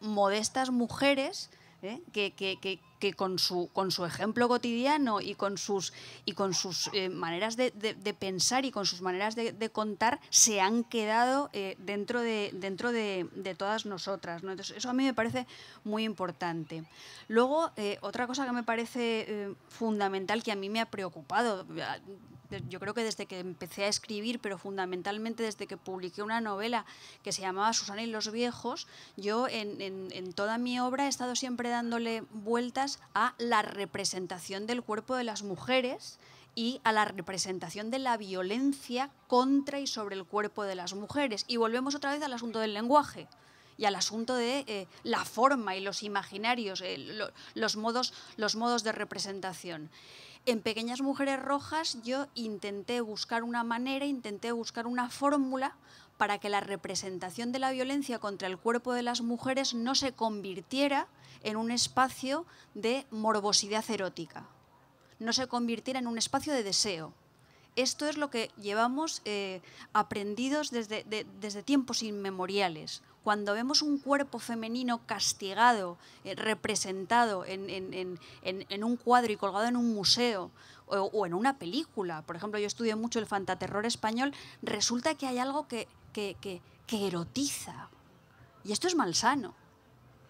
modestas mujeres ¿eh? que, que que con su, con su ejemplo cotidiano y con sus, y con sus eh, maneras de, pensar y con sus maneras de, contar se han quedado eh, dentro, de, dentro de, todas nosotras. Entonces, eso a mí me parece muy importante. Luego, eh, otra cosa que me parece fundamental, que a mí me ha preocupado, yo creo que desde que empecé a escribir, pero fundamentalmente desde que publiqué una novela que se llamaba Susana y los viejos, yo en toda mi obra he estado siempre dándole vueltas a la representación del cuerpo de las mujeres y a la representación de la violencia contra y sobre el cuerpo de las mujeres. Y volvemos otra vez al asunto del lenguaje y al asunto de eh, la forma y los imaginarios, eh, los, modos, los modos de representación. En Pequeñas Mujeres Rojas yo intenté buscar una manera, intenté buscar una fórmula para que la representación de la violencia contra el cuerpo de las mujeres no se convirtiera en un espacio de morbosidad erótica, no se convirtiera en un espacio de deseo. Esto es lo que llevamos eh, aprendidos desde, desde tiempos inmemoriales, cuando vemos un cuerpo femenino castigado, eh, representado en, un cuadro y colgado en un museo o, o, en una película, por ejemplo, yo estudio mucho el fantaterror español, resulta que hay algo que que, erotiza. Y esto es malsano.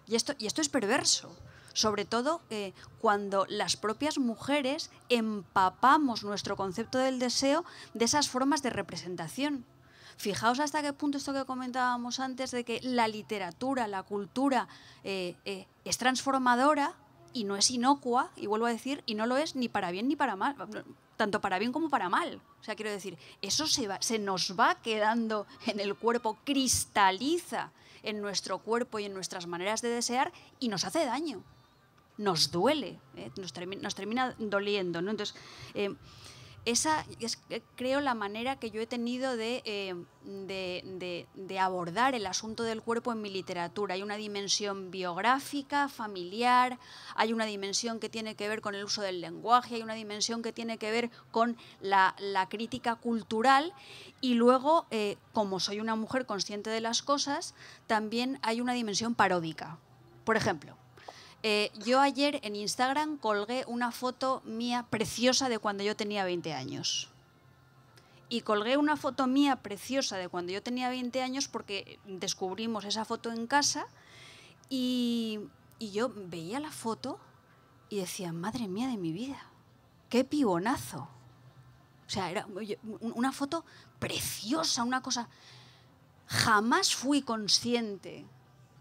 Y esto, y esto es perverso. Sobre todo eh, cuando las propias mujeres empapamos nuestro concepto del deseo de esas formas de representación. Fijaos hasta qué punto esto que comentábamos antes de que la literatura, la cultura eh, eh, es transformadora y no es inocua, y vuelvo a decir, y no lo es ni para bien ni para mal tanto para bien como para mal. O sea, quiero decir, eso se, va, se nos va quedando en el cuerpo, cristaliza en nuestro cuerpo y en nuestras maneras de desear y nos hace daño. Nos duele, ¿eh? nos, termina doliendo. Entonces, eh, esa es, eh, creo, la manera que yo he tenido eh, de, abordar el asunto del cuerpo en mi literatura. Hay una dimensión biográfica, familiar, hay una dimensión que tiene que ver con el uso del lenguaje, hay una dimensión que tiene que ver con la, crítica cultural y luego, eh, como soy una mujer consciente de las cosas, también hay una dimensión paródica. Por ejemplo, eh, yo ayer en Instagram colgué una foto mía preciosa de cuando yo tenía 20 años. Y colgué una foto mía preciosa de cuando yo tenía 20 años porque descubrimos esa foto en casa y, y yo veía la foto y decía, madre mía de mi vida, qué pibonazo. O sea, era una foto preciosa, una cosa... Jamás fui consciente.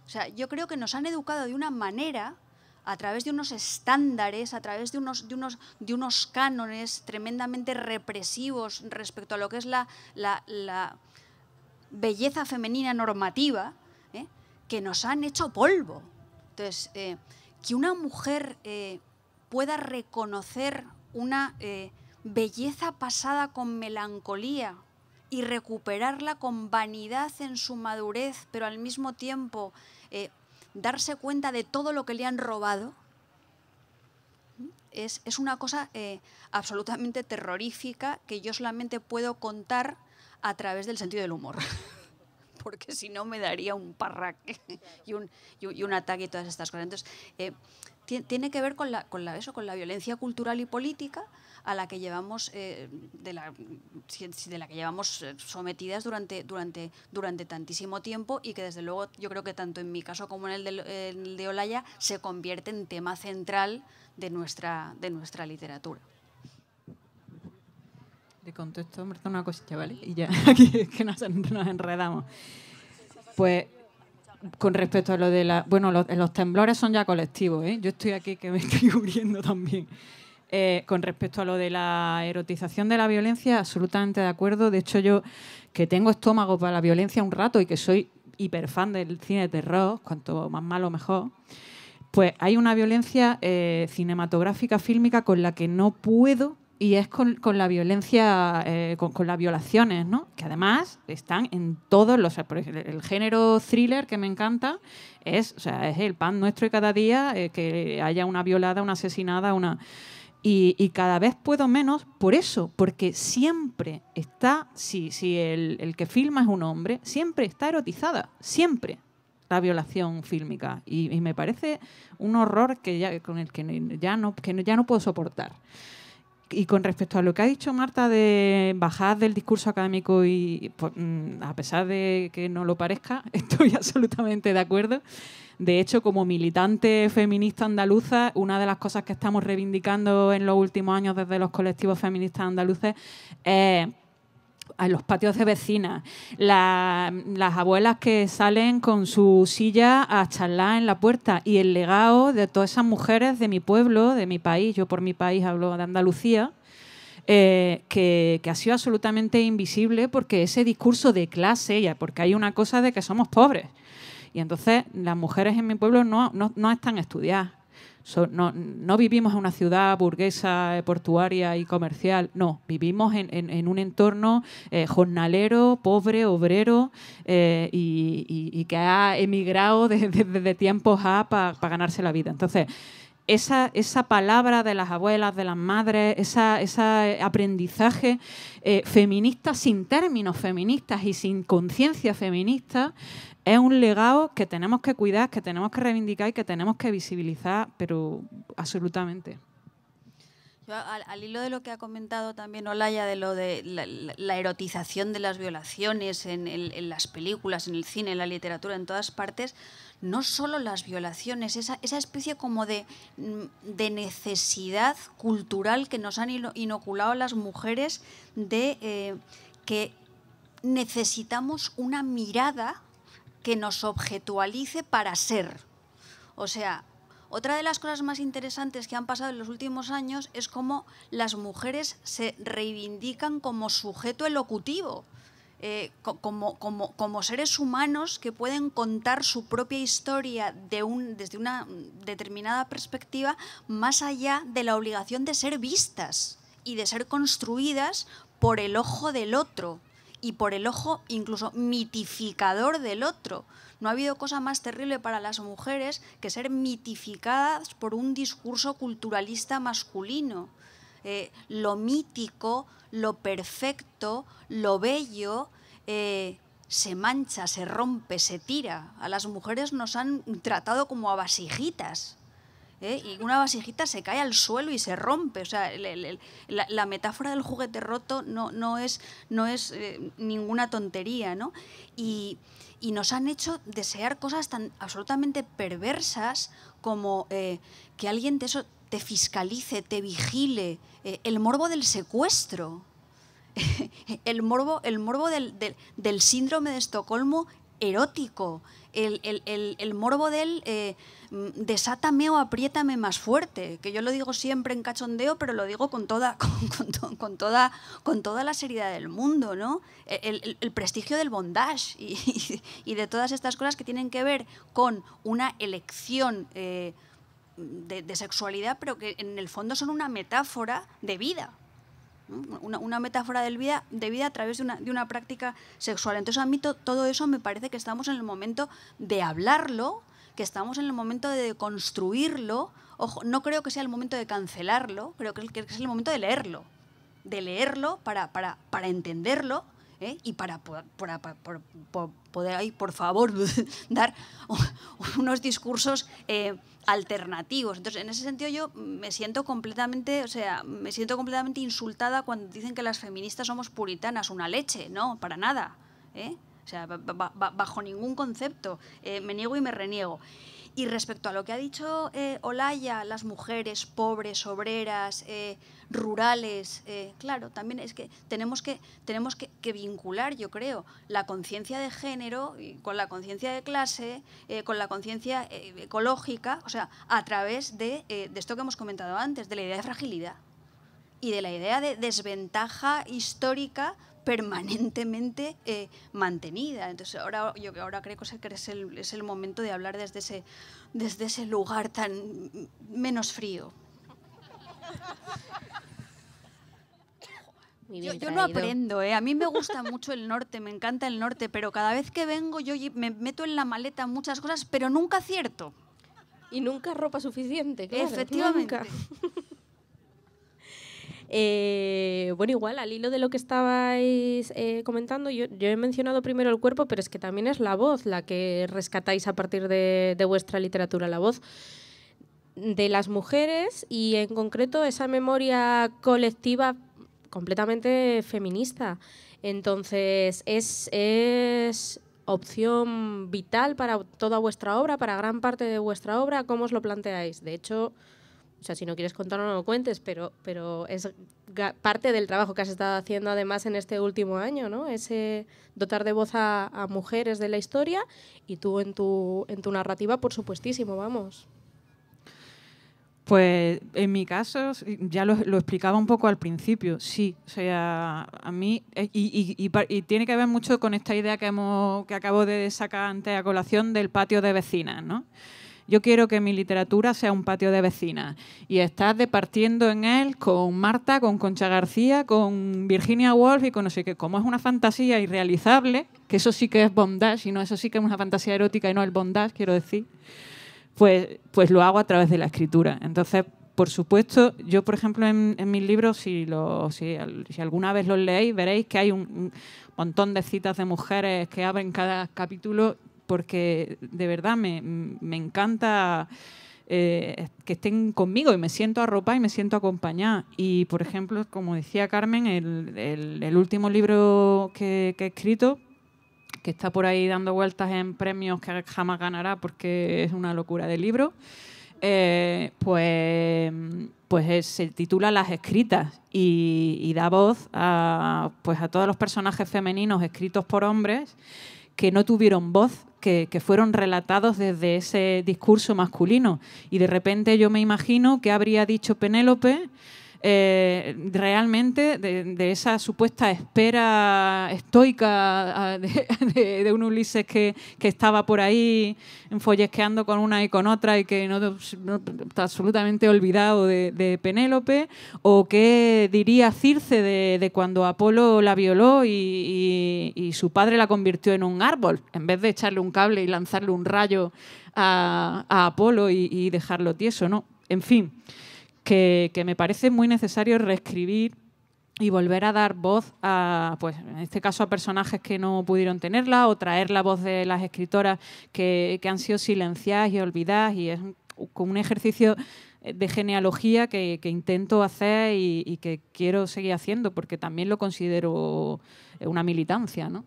O sea, yo creo que nos han educado de una manera a través de unos estándares, a través de unos, de unos, de unos cánones tremendamente represivos respecto a lo que es la, belleza femenina normativa, ¿eh? que nos han hecho polvo. Entonces, eh, que una mujer eh, pueda reconocer una belleza pasada con melancolía y recuperarla con vanidad en su madurez, pero al mismo tiempo darse cuenta de todo lo que le han robado es, una cosa eh, absolutamente terrorífica que yo solamente puedo contar a través del sentido del humor. (laughs) Porque si no me daría un parraque y un, y un, ataque y todas estas cosas. Entonces, eh, tiene que ver con la, con la, eso, con la violencia cultural y política a la que llevamos, eh, de, la, de la que llevamos eh, sometidas durante, durante, durante tantísimo tiempo y que desde luego yo creo que tanto en mi caso como en el de, Olaya se convierte en tema central de nuestra, de nuestra literatura. De contexto, una cosita, ¿vale? Y ya, (laughs) que nos, nos enredamos. Pues con respecto a lo de la... Bueno, los, temblores son ya colectivos, ¿eh? Yo estoy aquí que me (laughs) estoy cubriendo también. Eh, con respecto a lo de la erotización de la violencia, absolutamente de acuerdo. De hecho, yo que tengo estómago para la violencia un rato y que soy hiperfan del cine de terror, cuanto más malo mejor, pues hay una violencia eh, cinematográfica, fílmica, con la que no puedo y es con, la violencia, eh, con, las violaciones, Que además están en todos los... El, género thriller que me encanta es, el pan nuestro y cada día eh, que haya una violada, una asesinada, una... Y, cada vez puedo menos por eso, porque siempre está, si, si el, que filma es un hombre, siempre está erotizada, siempre la violación fílmica y, me parece un horror que ya con el que ya no que ya no puedo soportar y con respecto a lo que ha dicho Marta de bajar del discurso académico y pues, mm, a pesar de que no lo parezca, (laughs) estoy absolutamente de acuerdo. De hecho, como militante feminista andaluza, una de las cosas que estamos reivindicando en los últimos años desde los colectivos feministas andaluces es a los patios de vecinas, las abuelas que salen con su silla a charlar en la puerta y el legado de todas esas mujeres de mi pueblo, de mi país, yo por mi país hablo de Andalucía, eh, que, ha sido absolutamente invisible porque ese discurso de clase, ya, porque hay una cosa de que somos pobres. Y entonces las mujeres en mi pueblo no, no, no están estudiadas no, vivimos en una ciudad burguesa, eh, portuaria y comercial, no, vivimos en, un entorno eh, jornalero, pobre, obrero eh, y, que ha emigrado desde, tiempos A para ganarse la vida. Entonces, esa, esa palabra de las abuelas, de las madres, ese eh, aprendizaje eh, feminista sin términos feministas y sin conciencia feminista es un legado que tenemos que cuidar, que tenemos que reivindicar y que tenemos que visibilizar, pero absolutamente al, hilo de lo que ha comentado también Olaya, de lo de la, erotización de las violaciones en, las películas, en el cine, en la literatura, en todas partes, no solo las violaciones, esa, especie como mm, de, necesidad cultural que nos han inoculado las mujeres de eh, que necesitamos una mirada que nos objetualice para ser. O sea, otra de las cosas más interesantes que han pasado en los últimos años es cómo las mujeres se reivindican como sujeto elocutivo. Eh, como, seres humanos que pueden contar su propia historia desde una determinada perspectiva, más allá de la obligación de ser vistas y de ser construidas por el ojo del otro y por el ojo incluso mitificador del otro. No ha habido cosa más terrible para las mujeres que ser mitificadas por un discurso culturalista masculino. Eh, lo mítico, lo perfecto, lo bello, eh, se mancha, se rompe, se tira. A las mujeres nos han tratado como a vasijitas. ¿eh? y una vasijita se cae al suelo y se rompe. sea, la, metáfora del juguete roto no, no es, no es eh, ninguna tontería, ¿no? Y, y, nos han hecho desear cosas tan absolutamente perversas como eh, que alguien te eso te fiscalice, te vigile, el morbo del secuestro. (laughs) el morbo, el morbo del, del, síndrome de Estocolmo erótico, el, morbo del Mm, desátame o apriétame más fuerte, que yo lo digo siempre en cachondeo, pero lo digo con toda, (laughs) con, toda, con toda la seriedad del mundo, ¿no? E, el, prestigio del bondage (laughs) y, de todas estas cosas que tienen que ver con una elección eh, de, sexualidad, pero que en el fondo son una metáfora de vida. Una, metáfora de vida, de vida a través de una, práctica sexual. Entonces a mí todo eso me parece que estamos en el momento de hablarlo, que estamos en el momento de construirlo. Ojo, no creo que sea el momento de cancelarlo, creo que es el momento de leerlo. De leerlo para, para, para entenderlo ¿eh? y para, poder, por favor, (laughs) dar (laughs) unos discursos eh, alternativos. Entonces, en ese sentido yo me siento completamente, o sea, me siento completamente insultada cuando dicen que las feministas somos puritanas, una leche, no, para nada. ¿eh? O sea, bajo ningún concepto. Eh, me niego y me reniego. Y respecto a lo que ha dicho eh, Olaya, las mujeres pobres, obreras, eh, rurales, claro, también es que tenemos que, tenemos que, vincular, yo creo, la conciencia de género con la conciencia de clase, con la conciencia ecológica, o sea, a través de, de esto que hemos comentado antes, de la idea de fragilidad y de la idea de desventaja histórica permanentemente eh, mantenida. Entonces ahora yo ahora creo que es el, momento de hablar desde ese, desde ese lugar tan menos frío. Yo, no aprendo, ¿eh? a mí me gusta mucho el norte, me encanta el norte, pero cada vez que vengo yo me meto en la maleta muchas cosas, pero nunca cierto Y nunca ropa suficiente, Efectivamente. Eh, bueno, igual, al hilo de lo que estabais eh, comentando, yo, he mencionado primero el cuerpo, pero es que también es la voz la que rescatáis a partir de, vuestra literatura, la voz de las mujeres y en concreto esa memoria colectiva completamente feminista. Entonces, es, es, opción vital para toda vuestra obra, para gran parte de vuestra obra, ¿cómo os lo planteáis? De hecho, o sea, si no quieres contarlo, no lo cuentes, pero, pero es parte del trabajo que has estado haciendo además en este último año, ¿no? Ese dotar de voz a, mujeres de la historia y tú en tu, en tu narrativa, por supuestísimo, vamos. Pues en mi caso, ya lo, explicaba un poco al principio, sí, o sea, a mí, eh, y, y, y, tiene que ver mucho con esta idea que, hemos, que acabo de sacar ante a colación del patio de vecinas, ¿no? Yo quiero que mi literatura sea un patio de vecinas y estás departiendo en él con Marta, con Concha García, con Virginia Woolf y con no sé qué. Como es una fantasía irrealizable, que eso sí que es bondage y no eso sí que es una fantasía erótica y no el bondage, quiero decir, pues, pues lo hago a través de la escritura. Entonces, por supuesto, yo, por ejemplo, en, en mis libros, si, lo, si, alguna vez los leéis, veréis que hay un montón de citas de mujeres que abren cada capítulo porque de verdad me, encanta eh, que estén conmigo y me siento arropada y me siento acompañada. Y, por ejemplo, como decía Carmen, el, último libro que, he escrito, que está por ahí dando vueltas en premios que jamás ganará porque es una locura de libro, eh, pues, pues se titula Las escritas y, y, da voz a, pues a todos los personajes femeninos escritos por hombres que no tuvieron voz, que, fueron relatados desde ese discurso masculino. Y de repente yo me imagino que habría dicho Penélope eh, realmente de, esa supuesta espera estoica (laughs) de, un Ulises que, estaba por ahí enfollesqueando con una y con otra y que no, está absolutamente olvidado de, Penélope, o qué diría Circe de, cuando Apolo la violó y, su padre la convirtió en un árbol, en vez de echarle un cable y lanzarle un rayo a, Apolo y, y, dejarlo tieso, ¿no? En fin, que, me parece muy necesario reescribir y volver a dar voz a, pues en este caso a personajes que no pudieron tenerla o traer la voz de las escritoras que, han sido silenciadas y olvidadas y es como un ejercicio de genealogía que, intento hacer y, y, que quiero seguir haciendo porque también lo considero una militancia, ¿no?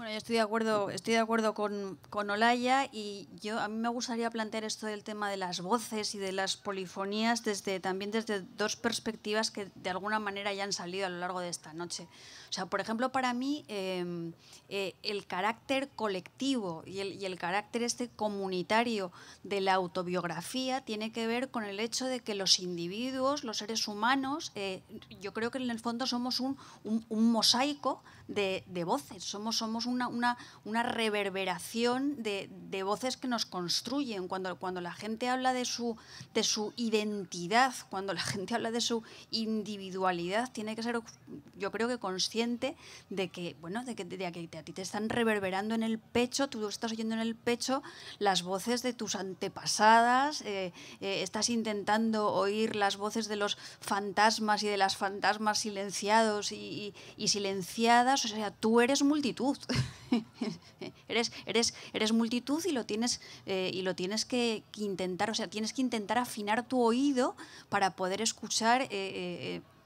Bueno, yo estoy de acuerdo, estoy de acuerdo con, con, Olaya y yo a mí me gustaría plantear esto del tema de las voces y de las polifonías desde también desde dos perspectivas que de alguna manera ya han salido a lo largo de esta noche. O sea, por ejemplo, para mí em, eh, el carácter colectivo y el, carácter este comunitario de la autobiografía tiene que ver con el hecho de que los individuos, los seres humanos, eh, yo creo que en el fondo somos un, mosaico de, voces, somos, somos una, una, reverberación de, de, voces que nos construyen. Cuando, cuando la gente habla de su, de su identidad, cuando la gente habla de su individualidad, tiene que ser, yo creo que consciente de que, bueno, de que, de que a ti te están reverberando en el pecho, tú estás oyendo en el pecho las voces de tus antepasadas, eh, eh, estás intentando oír las voces de los fantasmas y de las fantasmas silenciados y, silenciadas, o sea, tú eres multitud. (laughs) eres, eres, eres multitud y lo tienes, eh, y lo tienes que, intentar, o sea, tienes que intentar afinar tu oído para poder escuchar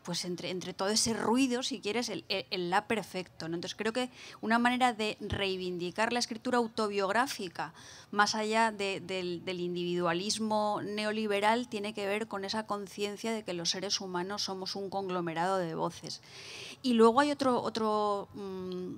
pues entre, entre todo ese ruido, si quieres, el, la perfecto. ¿no? Entonces creo que una manera de reivindicar la escritura autobiográfica, más allá del, individualismo neoliberal, tiene que ver con esa conciencia de que los seres humanos somos un conglomerado de voces. Y luego hay otro... otro mm,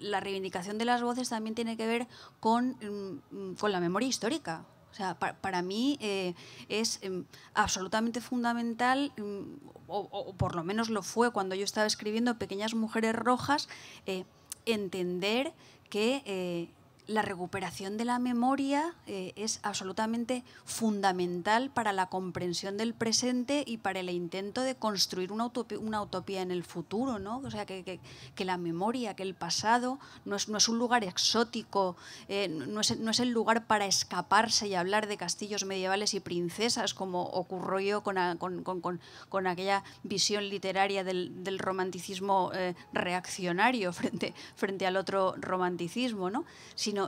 la reivindicación de las voces también tiene que ver con mm, la memoria histórica. O sea, para, mí eh, es em, absolutamente fundamental, mm, o, por lo menos lo fue cuando yo estaba escribiendo Pequeñas Mujeres Rojas, eh, entender que eh, la recuperación de la memoria eh, es absolutamente fundamental para la comprensión del presente y para el intento de construir una utopía, en el futuro, ¿no? O sea, que, la memoria, que el pasado no es, un lugar exótico, eh, no, es, el lugar para escaparse y hablar de castillos medievales y princesas, como ocurrió con, con, aquella visión literaria del, romanticismo eh, reaccionario frente, frente al otro romanticismo, ¿no?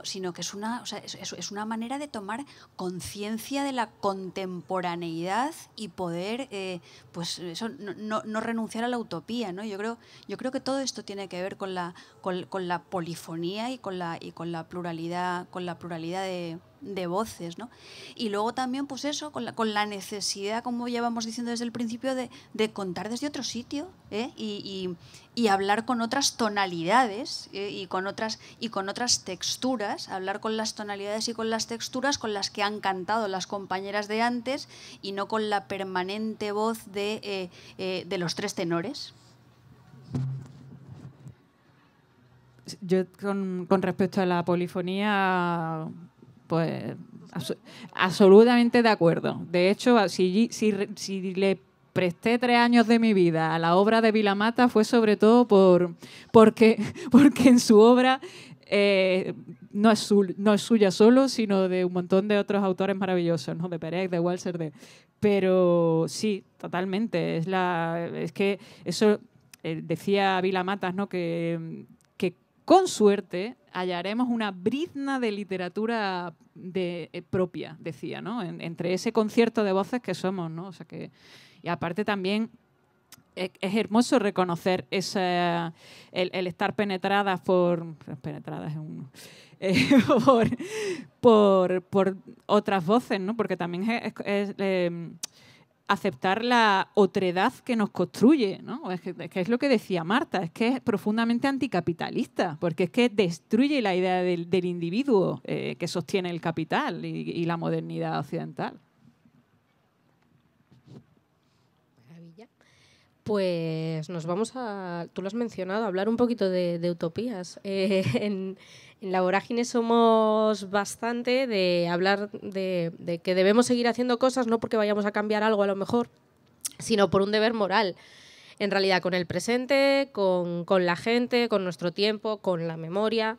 sino, que es una, es, una manera de tomar conciencia de la contemporaneidad y poder eh, pues no, renunciar a la utopía. ¿no? Yo, creo, yo creo que todo esto tiene que ver con la, con la polifonía y con la, y con la pluralidad, con la pluralidad de, de voces, ¿no? Y luego también, pues eso, con la, necesidad, como llevamos diciendo desde el principio, de, contar desde otro sitio ¿eh? y, hablar con otras tonalidades ¿eh? y, con otras, y con otras texturas, hablar con las tonalidades y con las texturas con las que han cantado las compañeras de antes y no con la permanente voz de, eh, los tres tenores. Yo con, con respecto a la polifonía pues absolutamente de acuerdo. De hecho, si, si, le presté tres años de mi vida a la obra de Vilamata fue sobre todo por, porque, (laughs) porque en su obra eh, no, es no es suya solo, sino de un montón de otros autores maravillosos, ¿no? de Pérez, de Walser, de... Pero sí, totalmente. Es, la, es que eso eh, decía Vilamatas ¿no? que, que con suerte hallaremos una brizna de literatura eh, propia, decía, ¿no? entre ese concierto de voces que somos, ¿no? O sea que, y aparte también e, es, hermoso reconocer esa, el, estar penetrada por... Penetradas (laughs) eh, por, por, otras voces, ¿no? Porque también es... Em, aceptar la otredad que nos construye, que, es lo que decía Marta, es que es profundamente anticapitalista, porque es que destruye la idea del, individuo eh, que sostiene el capital y, la modernidad occidental. Maravilla. Pues nos vamos a, tú lo has mencionado, hablar un poquito de, utopías. (laughs) Eh, en, en la vorágine somos bastante de hablar de, que debemos seguir haciendo cosas, no porque vayamos a cambiar algo a lo mejor, sino por un deber moral. En realidad, con el presente, con, la gente, con nuestro tiempo, con la memoria.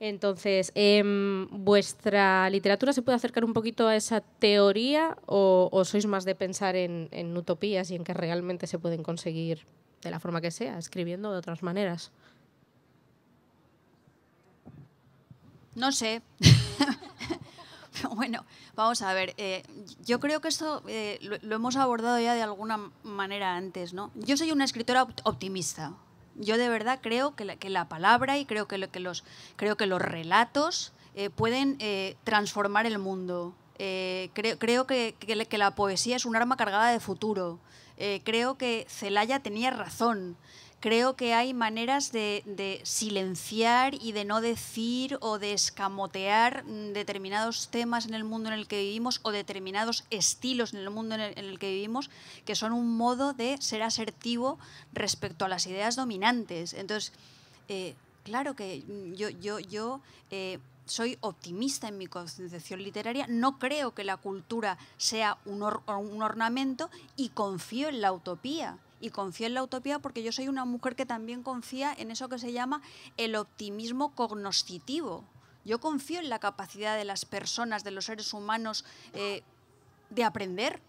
Entonces, em, ¿vuestra literatura se puede acercar un poquito a esa teoría o, sois más de pensar en, utopías y en que realmente se pueden conseguir de la forma que sea, escribiendo de otras maneras? No sé. (laughs) bueno, vamos a ver. Eh, yo creo que esto eh, lo, hemos abordado ya de alguna manera antes, ¿no? Yo soy una escritora optimista. Yo de verdad creo que la, palabra y creo que, los, creo que los relatos eh, pueden transformar el mundo. creo, que, que, la poesía es un arma cargada de futuro. creo que Celaya tenía razón creo que hay maneras de, silenciar y de no decir o de escamotear determinados temas en el mundo en el que vivimos o determinados estilos en el mundo en el, que vivimos que son un modo de ser asertivo respecto a las ideas dominantes. Entonces, eh, claro que yo, yo, yo eh, soy optimista en mi concepción literaria, no creo que la cultura sea un, ornamento y confío en la utopía y confío en la utopía porque yo soy una mujer que también confía en eso que se llama el optimismo cognoscitivo. Yo confío en la capacidad de las personas, de los seres humanos, eh, de aprender.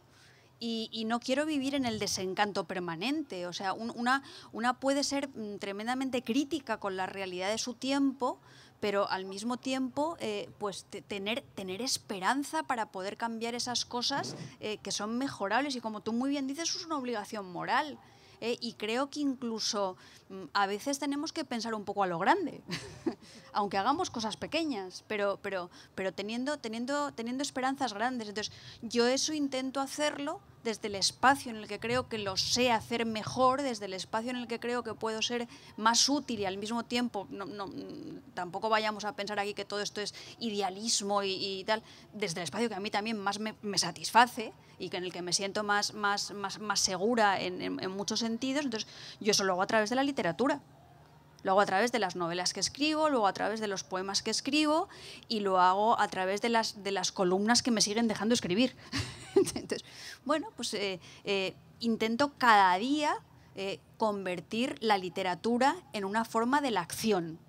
Y, no quiero vivir en el desencanto permanente. O sea, una puede ser mm, tremendamente crítica con la realidad de su tiempo, pero al mismo tiempo eh, pues tener, esperanza para poder cambiar esas cosas eh, que son mejorables y como tú muy bien dices es una obligación moral. Eh, y creo que incluso mm, a veces tenemos que pensar un poco a lo grande, (laughs) aunque hagamos cosas pequeñas, pero, pero, pero teniendo, teniendo esperanzas grandes. Entonces, yo eso intento hacerlo desde el espacio en el que creo que lo sé hacer mejor, desde el espacio en el que creo que puedo ser más útil y al mismo tiempo, no, mm, tampoco vayamos a pensar aquí que todo esto es idealismo y, tal, desde el espacio que a mí también más me, satisface y que en el que me siento más, más, más, más segura en, muchos sentidos, entonces yo eso lo hago a través de la literatura lo hago a través de las novelas que escribo, lo hago a través de los poemas que escribo y lo hago a través de las, de las columnas que me siguen dejando escribir. (laughs) (laughs) Entonces, bueno, pues eh, eh, intento cada día eh, convertir la literatura en una forma de la acción.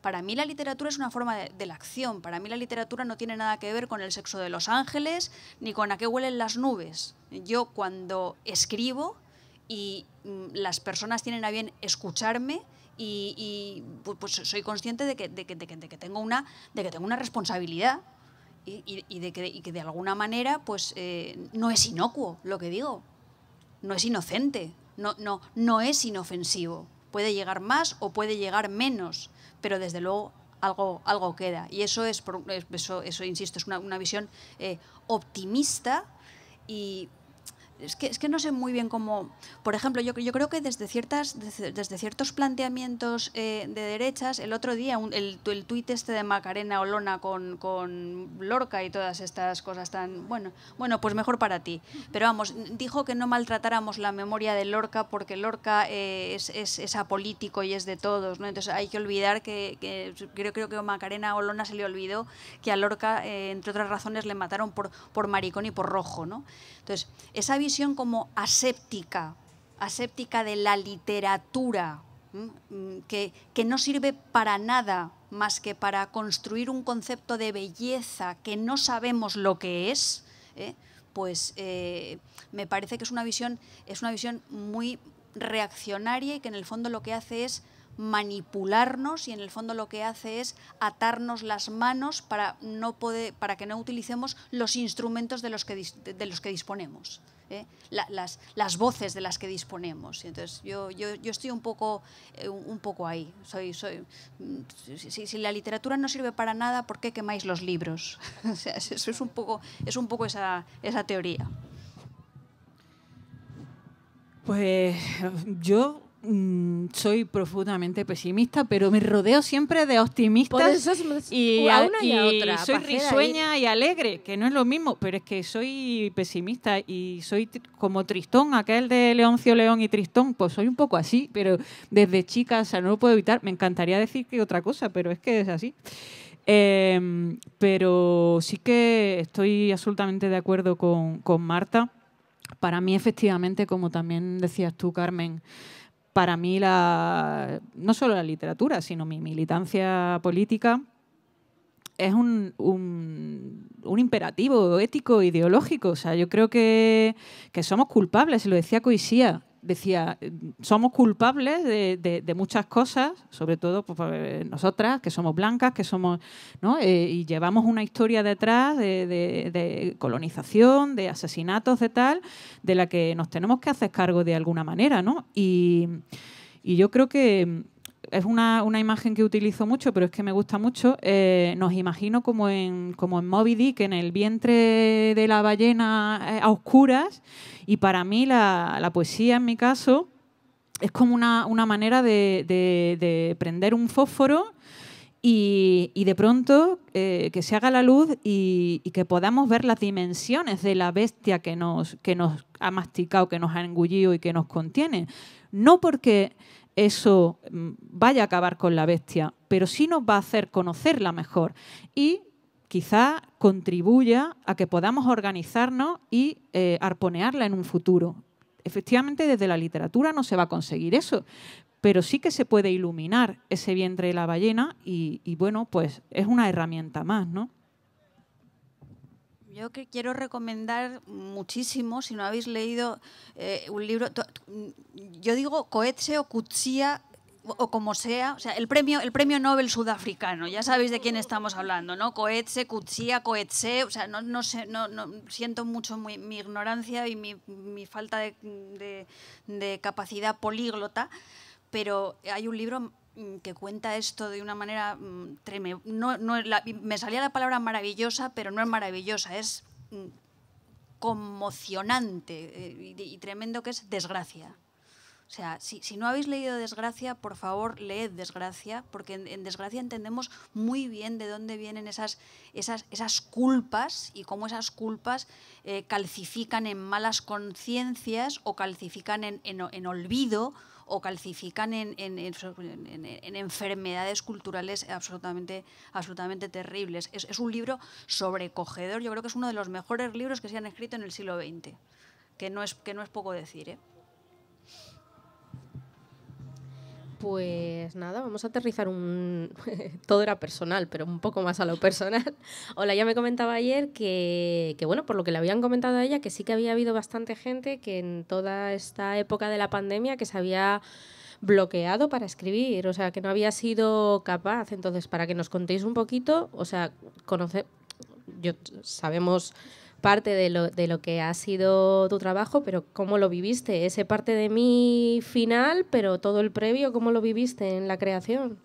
Para mí la literatura es una forma de, la acción. Para mí la literatura no tiene nada que ver con el sexo de los ángeles ni con a qué huelen las nubes. Yo cuando escribo y mm, las personas tienen a bien escucharme, y, pues, pues, soy consciente tengo una de que tengo una responsabilidad y, de que, y que, de alguna manera pues eh, no es inocuo lo que digo, no es inocente, no, no, no es inofensivo. Puede llegar más o puede llegar menos, pero desde luego algo, algo queda. Y eso es, eso, eso insisto, es una, visión eh, optimista y es que, no sé muy bien cómo, por ejemplo, yo, creo que desde, ciertas, desde, ciertos planteamientos eh, de derechas, el otro día el, tuit este de Macarena Olona con, con Lorca y todas estas cosas tan, bueno, bueno, pues mejor para ti. Pero vamos, dijo que no maltratáramos la memoria de Lorca porque Lorca eh, es, es, apolítico y es de todos, Entonces hay que olvidar que, que creo, creo que Macarena Olona se le olvidó que a Lorca, eh, entre otras razones, le mataron por, por maricón y por rojo, ¿no? Entonces, esa visión como aséptica, aséptica de la literatura, mm, que, no sirve para nada más que para construir un concepto de belleza que no sabemos lo que es, ¿eh? pues eh, me parece que es una, visión, es una visión muy reaccionaria y que en el fondo lo que hace es manipularnos y en el fondo lo que hace es atarnos las manos para, para que no utilicemos los instrumentos de los que disponemos. ¿eh? las, las, voces de las que disponemos. Entonces, yo, estoy un poco, eh, un poco ahí. Soy, soy, mm, si, la literatura no sirve para nada, ¿por qué quemáis los libros? (laughs) eso es un poco, es un poco esa, esa teoría. Pues yo Mm, soy profundamente pesimista, pero me rodeo siempre de optimistas y, a, una y, a otra, soy risueña y alegre, que no es lo mismo, pero es que soy pesimista y soy como Tristón, aquel de Leoncio León y Tristón, pues soy un poco así, pero desde chica, o sea, no lo puedo evitar, me encantaría decir que otra cosa, pero es que es así. Em, pero sí que estoy absolutamente de acuerdo con, con Marta. Para mí, efectivamente, como también decías tú, Carmen, para mí la, no solo la literatura, sino mi militancia política es un, imperativo ético, ideológico. O sea, yo creo que, que somos culpables, lo decía Coisía, decía, somos culpables de, muchas cosas, sobre todo pues, pues, nosotras, que somos blancas, que somos, eh, y llevamos una historia detrás de, colonización, de asesinatos, de tal, de la que nos tenemos que hacer cargo de alguna manera, ¿no? y yo creo que es una, imagen que utilizo mucho, pero es que me gusta mucho. Eh, nos imagino como en, como en Moby Dick, en el vientre de la ballena eh, a oscuras. Y para mí la, la poesía, en mi caso, es como una, manera de, prender un fósforo y, de pronto eh, que se haga la luz y, y, que podamos ver las dimensiones de la bestia que nos, que nos ha masticado, que nos ha engullido y que nos contiene. No porque eso mm, vaya a acabar con la bestia, pero sí nos va a hacer conocerla mejor y quizá contribuya a que podamos organizarnos y eh, arponearla en un futuro. Efectivamente, desde la literatura no se va a conseguir eso, pero sí que se puede iluminar ese vientre de la ballena y bueno, pues es una herramienta más, ¿no? Yo que quiero recomendar muchísimo, si no habéis leído eh, un libro, yo digo Coetze o Kutsia o como sea, o sea, el premio, el premio Nobel sudafricano, ya sabéis de quién estamos hablando, ¿no? Coetze, Kutsia, Coetze, o sea, no, sé, no, no, siento mucho mi, ignorancia y mi, falta de, de, de, capacidad políglota, pero hay un libro Mm, que cuenta esto de una manera mm, tremenda. No, me salía la palabra maravillosa, pero no es maravillosa, es mm, conmocionante eh, y, tremendo que es Desgracia. O sea, si, no habéis leído Desgracia, por favor, leed Desgracia, porque en, Desgracia entendemos muy bien de dónde vienen esas, culpas y cómo esas culpas eh, calcifican en malas conciencias o calcifican en olvido o calcifican en, enfermedades culturales absolutamente, absolutamente terribles. Es, un libro sobrecogedor, yo creo que es uno de los mejores libros que se han escrito en el siglo XX, que no es, que no es poco decir. ¿eh? Pues nada, vamos a aterrizar un... (laughs) Todo era personal, pero un poco más a lo personal. Hola, (laughs) ya me comentaba ayer que, que, bueno, por lo que le habían comentado a ella, que sí que había habido bastante gente que en toda esta época de la pandemia que se había bloqueado para escribir, o sea, que no había sido capaz. Entonces, para que nos contéis un poquito, o sea, conoce... Yo sabemos parte de lo, de lo que ha sido tu trabajo, pero ¿cómo lo viviste? Ese parte de mi final, pero todo el previo, ¿cómo lo viviste en la creación?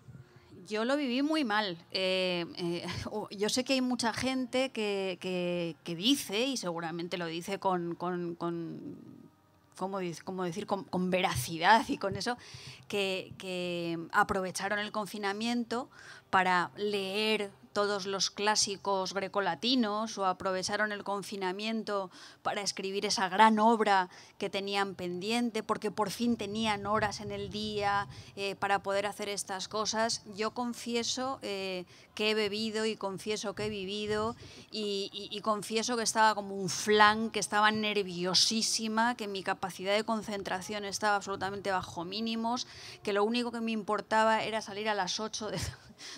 Yo lo viví muy mal. Eh, eh, (laughs) yo sé que hay mucha gente que, dice, y seguramente lo dice con, ¿cómo, decir? con, veracidad y con eso, que, que, aprovecharon el confinamiento para leer todos los clásicos grecolatinos o aprovecharon el confinamiento para escribir esa gran obra que tenían pendiente, porque por fin tenían horas en el día eh, para poder hacer estas cosas. Yo confieso eh, que he bebido y confieso que he vivido y, y confieso que estaba como un flan, que estaba nerviosísima, que mi capacidad de concentración estaba absolutamente bajo mínimos, que lo único que me importaba era salir a las 8 de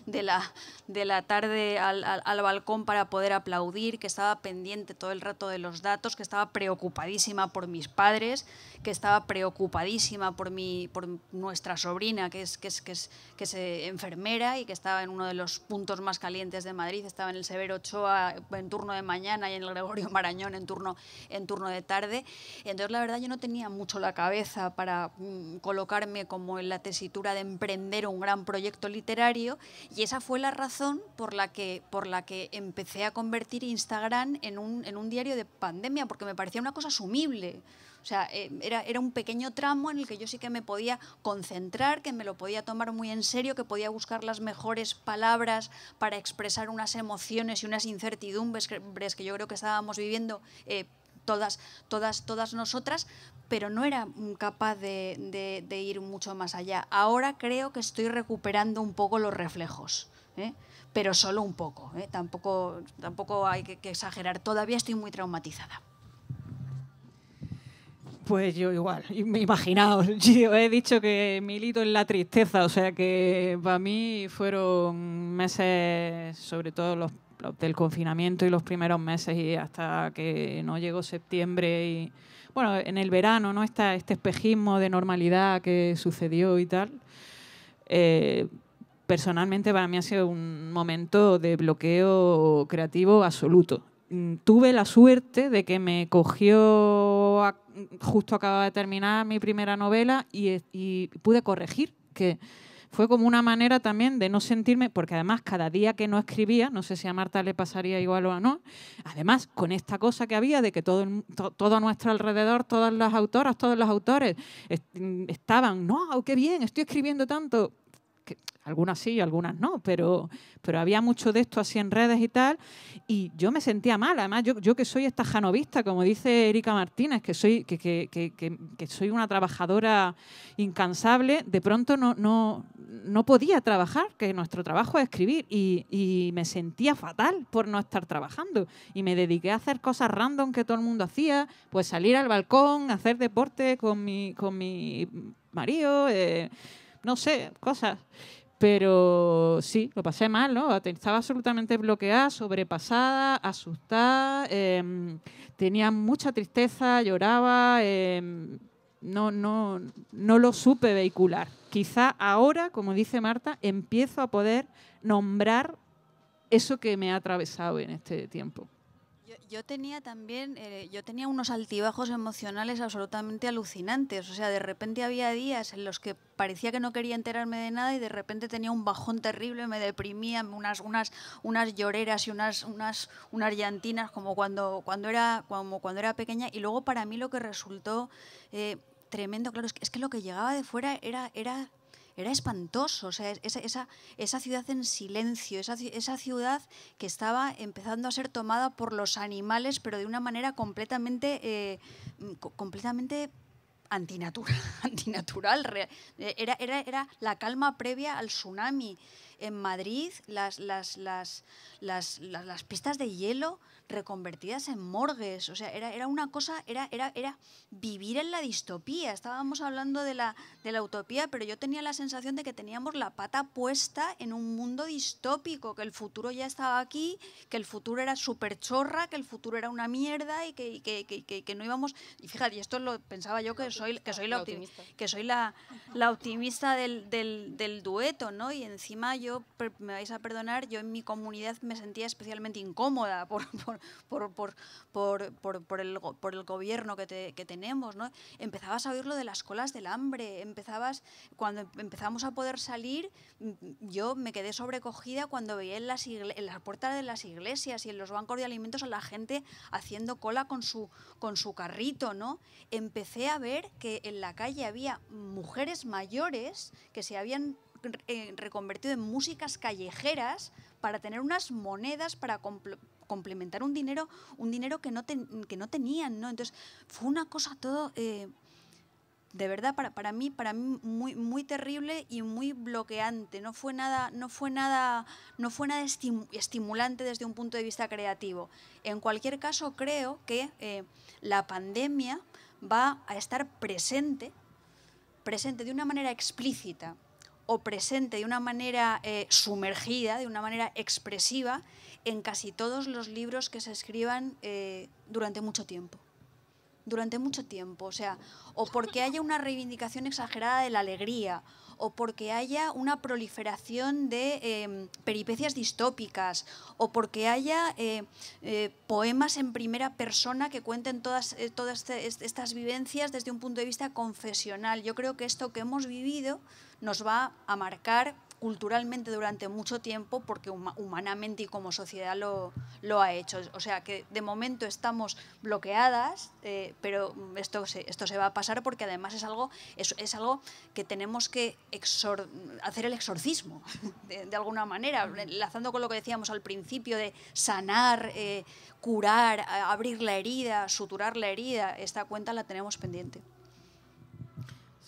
de la, tarde al, balcón para poder aplaudir, que estaba pendiente todo el rato de los datos, que estaba preocupadísima por mis padres, que estaba preocupadísima por, por nuestra sobrina, que es, que, es, eh, enfermera y que estaba en uno de los puntos más calientes de Madrid, estaba en el Severo Ochoa en turno de mañana y en el Gregorio Marañón en turno, en turno de tarde. Entonces, la verdad, yo no tenía mucho la cabeza para mm, colocarme como en la tesitura de emprender un gran proyecto literario y esa fue la razón por la que, por la que empecé a convertir Instagram en un, diario de pandemia, porque me parecía una cosa asumible. O sea, eh, era, un pequeño tramo en el que yo sí que me podía concentrar, que me lo podía tomar muy en serio, que podía buscar las mejores palabras para expresar unas emociones y unas incertidumbres que yo creo que estábamos viviendo eh, todas, todas, todas nosotras, pero no era capaz de, ir mucho más allá. Ahora creo que estoy recuperando un poco los reflejos, ¿eh? pero solo un poco. ¿eh? Tampoco, tampoco hay que, exagerar. Todavía estoy muy traumatizada. Pues yo igual, imaginaos, (laughs) yo he dicho que milito en la tristeza, o sea que para mí fueron meses, sobre todo los, los del confinamiento y los primeros meses y hasta que no llegó septiembre y, bueno, en el verano, ¿no? Esta, este espejismo de normalidad que sucedió y tal. Eh, personalmente para mí ha sido un momento de bloqueo creativo absoluto. Mm, tuve la suerte de que me cogió, justo acababa de terminar mi primera novela y, y pude corregir, que fue como una manera también de no sentirme, porque además cada día que no escribía, no sé si a Marta le pasaría igual o no, además con esta cosa que había de que todo, todo a nuestro alrededor, todas las autoras, todos los autores mm, estaban, no, qué bien, estoy escribiendo tanto, algunas sí, algunas no, pero, pero había mucho de esto así en redes y tal, y yo me sentía mal, además yo, que soy esta janovista, como dice Erika Martínez, que soy, que, soy una trabajadora incansable, de pronto no, no, no podía trabajar, que nuestro trabajo es escribir, y, me sentía fatal por no estar trabajando, y me dediqué a hacer cosas random que todo el mundo hacía, pues salir al balcón, hacer deporte con mi, con mi marido, eh, no sé, cosas. Pero sí, lo pasé mal, Estaba absolutamente bloqueada, sobrepasada, asustada, em, tenía mucha tristeza, lloraba, em, no, no, no lo supe vehicular. Quizá ahora, como dice Marta, empiezo a poder nombrar eso que me ha atravesado en este tiempo. Yo tenía también, eh, yo tenía unos altibajos emocionales absolutamente alucinantes. O sea, de repente había días en los que parecía que no quería enterarme de nada y de repente tenía un bajón terrible, me deprimía, unas, unas, unas lloreras y unas, unas, unas llantinas como cuando, cuando, era, cuando era pequeña. Y luego para mí lo que resultó eh, tremendo, claro, es que, es que lo que llegaba de fuera era, era era espantoso, o sea, esa, esa, ciudad en silencio, esa, esa, ciudad que estaba empezando a ser tomada por los animales, pero de una manera completamente, eh, completamente antinatural, (laughs) antinatural. Eh, era, era, era la calma previa al tsunami. En Madrid, las, las, las, las pistas de hielo reconvertidas en morgues. O sea, era, era una cosa, era, era, era vivir en la distopía. Estábamos hablando de la, de la utopía, pero yo tenía la sensación de que teníamos la pata puesta en un mundo distópico, que el futuro ya estaba aquí, que el futuro era súper chorra, que el futuro era una mierda y que, que, que, que, no íbamos. Y fíjate, esto lo pensaba yo que soy, que soy la, optimista. Que soy la, la optimista del, del, del dueto, ¿no? Y encima yo, me vais a perdonar, yo en mi comunidad me sentía especialmente incómoda por por, por, por, por, por el, por el gobierno que, tenemos, ¿no? Empezabas a oír lo de las colas del hambre, empezabas, cuando em, empezamos a poder salir, yo me quedé sobrecogida cuando veía en las, en las puertas de las iglesias y en los bancos de alimentos a la gente haciendo cola con su, con su carrito, ¿no? Empecé a ver que en la calle había mujeres mayores que se habían eh, reconvertido en músicas callejeras para tener unas monedas para complementar un dinero, un dinero que no, que no tenían, ¿no? Entonces, fue una cosa todo. Eh, de verdad para, mí para mí muy muy terrible y muy bloqueante no fue nada no fue nada no fue nada estimulante desde un punto de vista creativo en cualquier caso creo que eh, la pandemia va a estar presente presente de una manera explícita o presente de una manera eh, sumergida, de una manera expresiva, en casi todos los libros que se escriban eh, durante mucho tiempo. Durante mucho tiempo, o sea, o porque haya una reivindicación exagerada de la alegría, o porque haya una proliferación de em, peripecias distópicas, o porque haya eh, poemas en primera persona que cuenten todas, todas este, estas vivencias desde un punto de vista confesional. Yo creo que esto que hemos vivido nos va a marcar culturalmente durante mucho tiempo porque humanamente y como sociedad lo, ha hecho. O sea que de momento estamos bloqueadas, eh, pero esto se, va a pasar porque además es algo, que tenemos que hacer el exorcismo (laughs) de, alguna manera, enlazando con lo que decíamos al principio de sanar, eh, curar, abrir la herida, suturar la herida. Esta cuenta la tenemos pendiente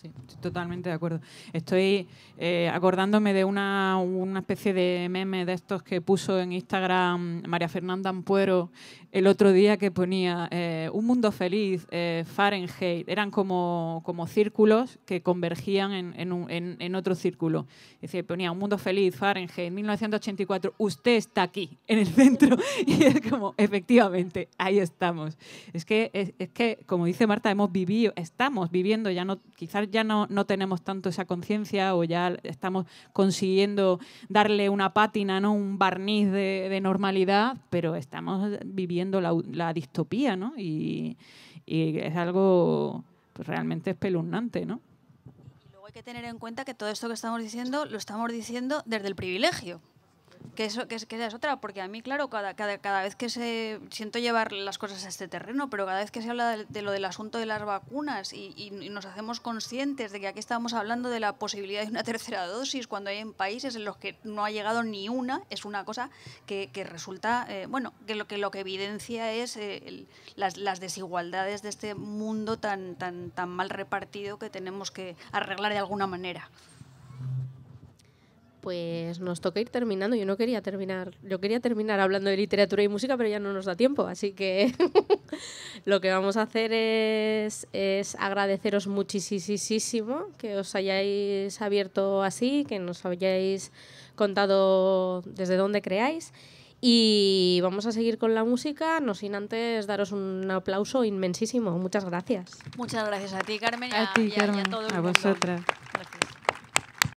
sí, totalmente de acuerdo. Estoy eh, acordándome de una, especie de meme de estos que puso en Instagram María Fernanda Ampuero el otro día que ponía eh, Un mundo feliz, eh, Fahrenheit. Eran como, como círculos que convergían en, otro círculo. Es decir, ponía Un mundo feliz, Fahrenheit, 1984, usted está aquí, en el centro. (laughs) Y es como, efectivamente, ahí estamos. Es que, es que como dice Marta, hemos vivido, estamos viviendo, ya no, quizás ya no, no tenemos tanto esa conciencia o ya estamos consiguiendo darle una pátina, ¿no? un barniz de, normalidad, pero estamos viviendo la, distopía, ¿no? Y, es algo pues, realmente espeluznante, ¿no? luego hay que tener en cuenta que todo esto que estamos diciendo lo estamos diciendo desde el privilegio. Que, eso, que, es, es otra, porque a mí, claro, cada, cada, cada, vez que se... Siento llevar las cosas a este terreno, pero cada vez que se habla de, lo del asunto de las vacunas y, nos hacemos conscientes de que aquí estamos hablando de la posibilidad de una (laughs) tercera dosis, cuando hay en países en los que no ha llegado ni una, es una cosa que, que resulta, eh, bueno, que lo que, lo que evidencia es eh, las, las, desigualdades de este mundo tan, tan, tan mal repartido que tenemos que arreglar de alguna manera pues nos toca ir terminando. Yo no quería terminar, yo quería terminar hablando de literatura y música, pero ya no nos da tiempo. Así que (laughs) lo que vamos a hacer es, es agradeceros muchísimo que os hayáis abierto así, que nos hayáis contado desde dónde creáis. Y vamos a seguir con la música, no sin antes daros un aplauso inmensísimo. Muchas gracias. Muchas gracias a ti, Carmen, y a, a, vosotras.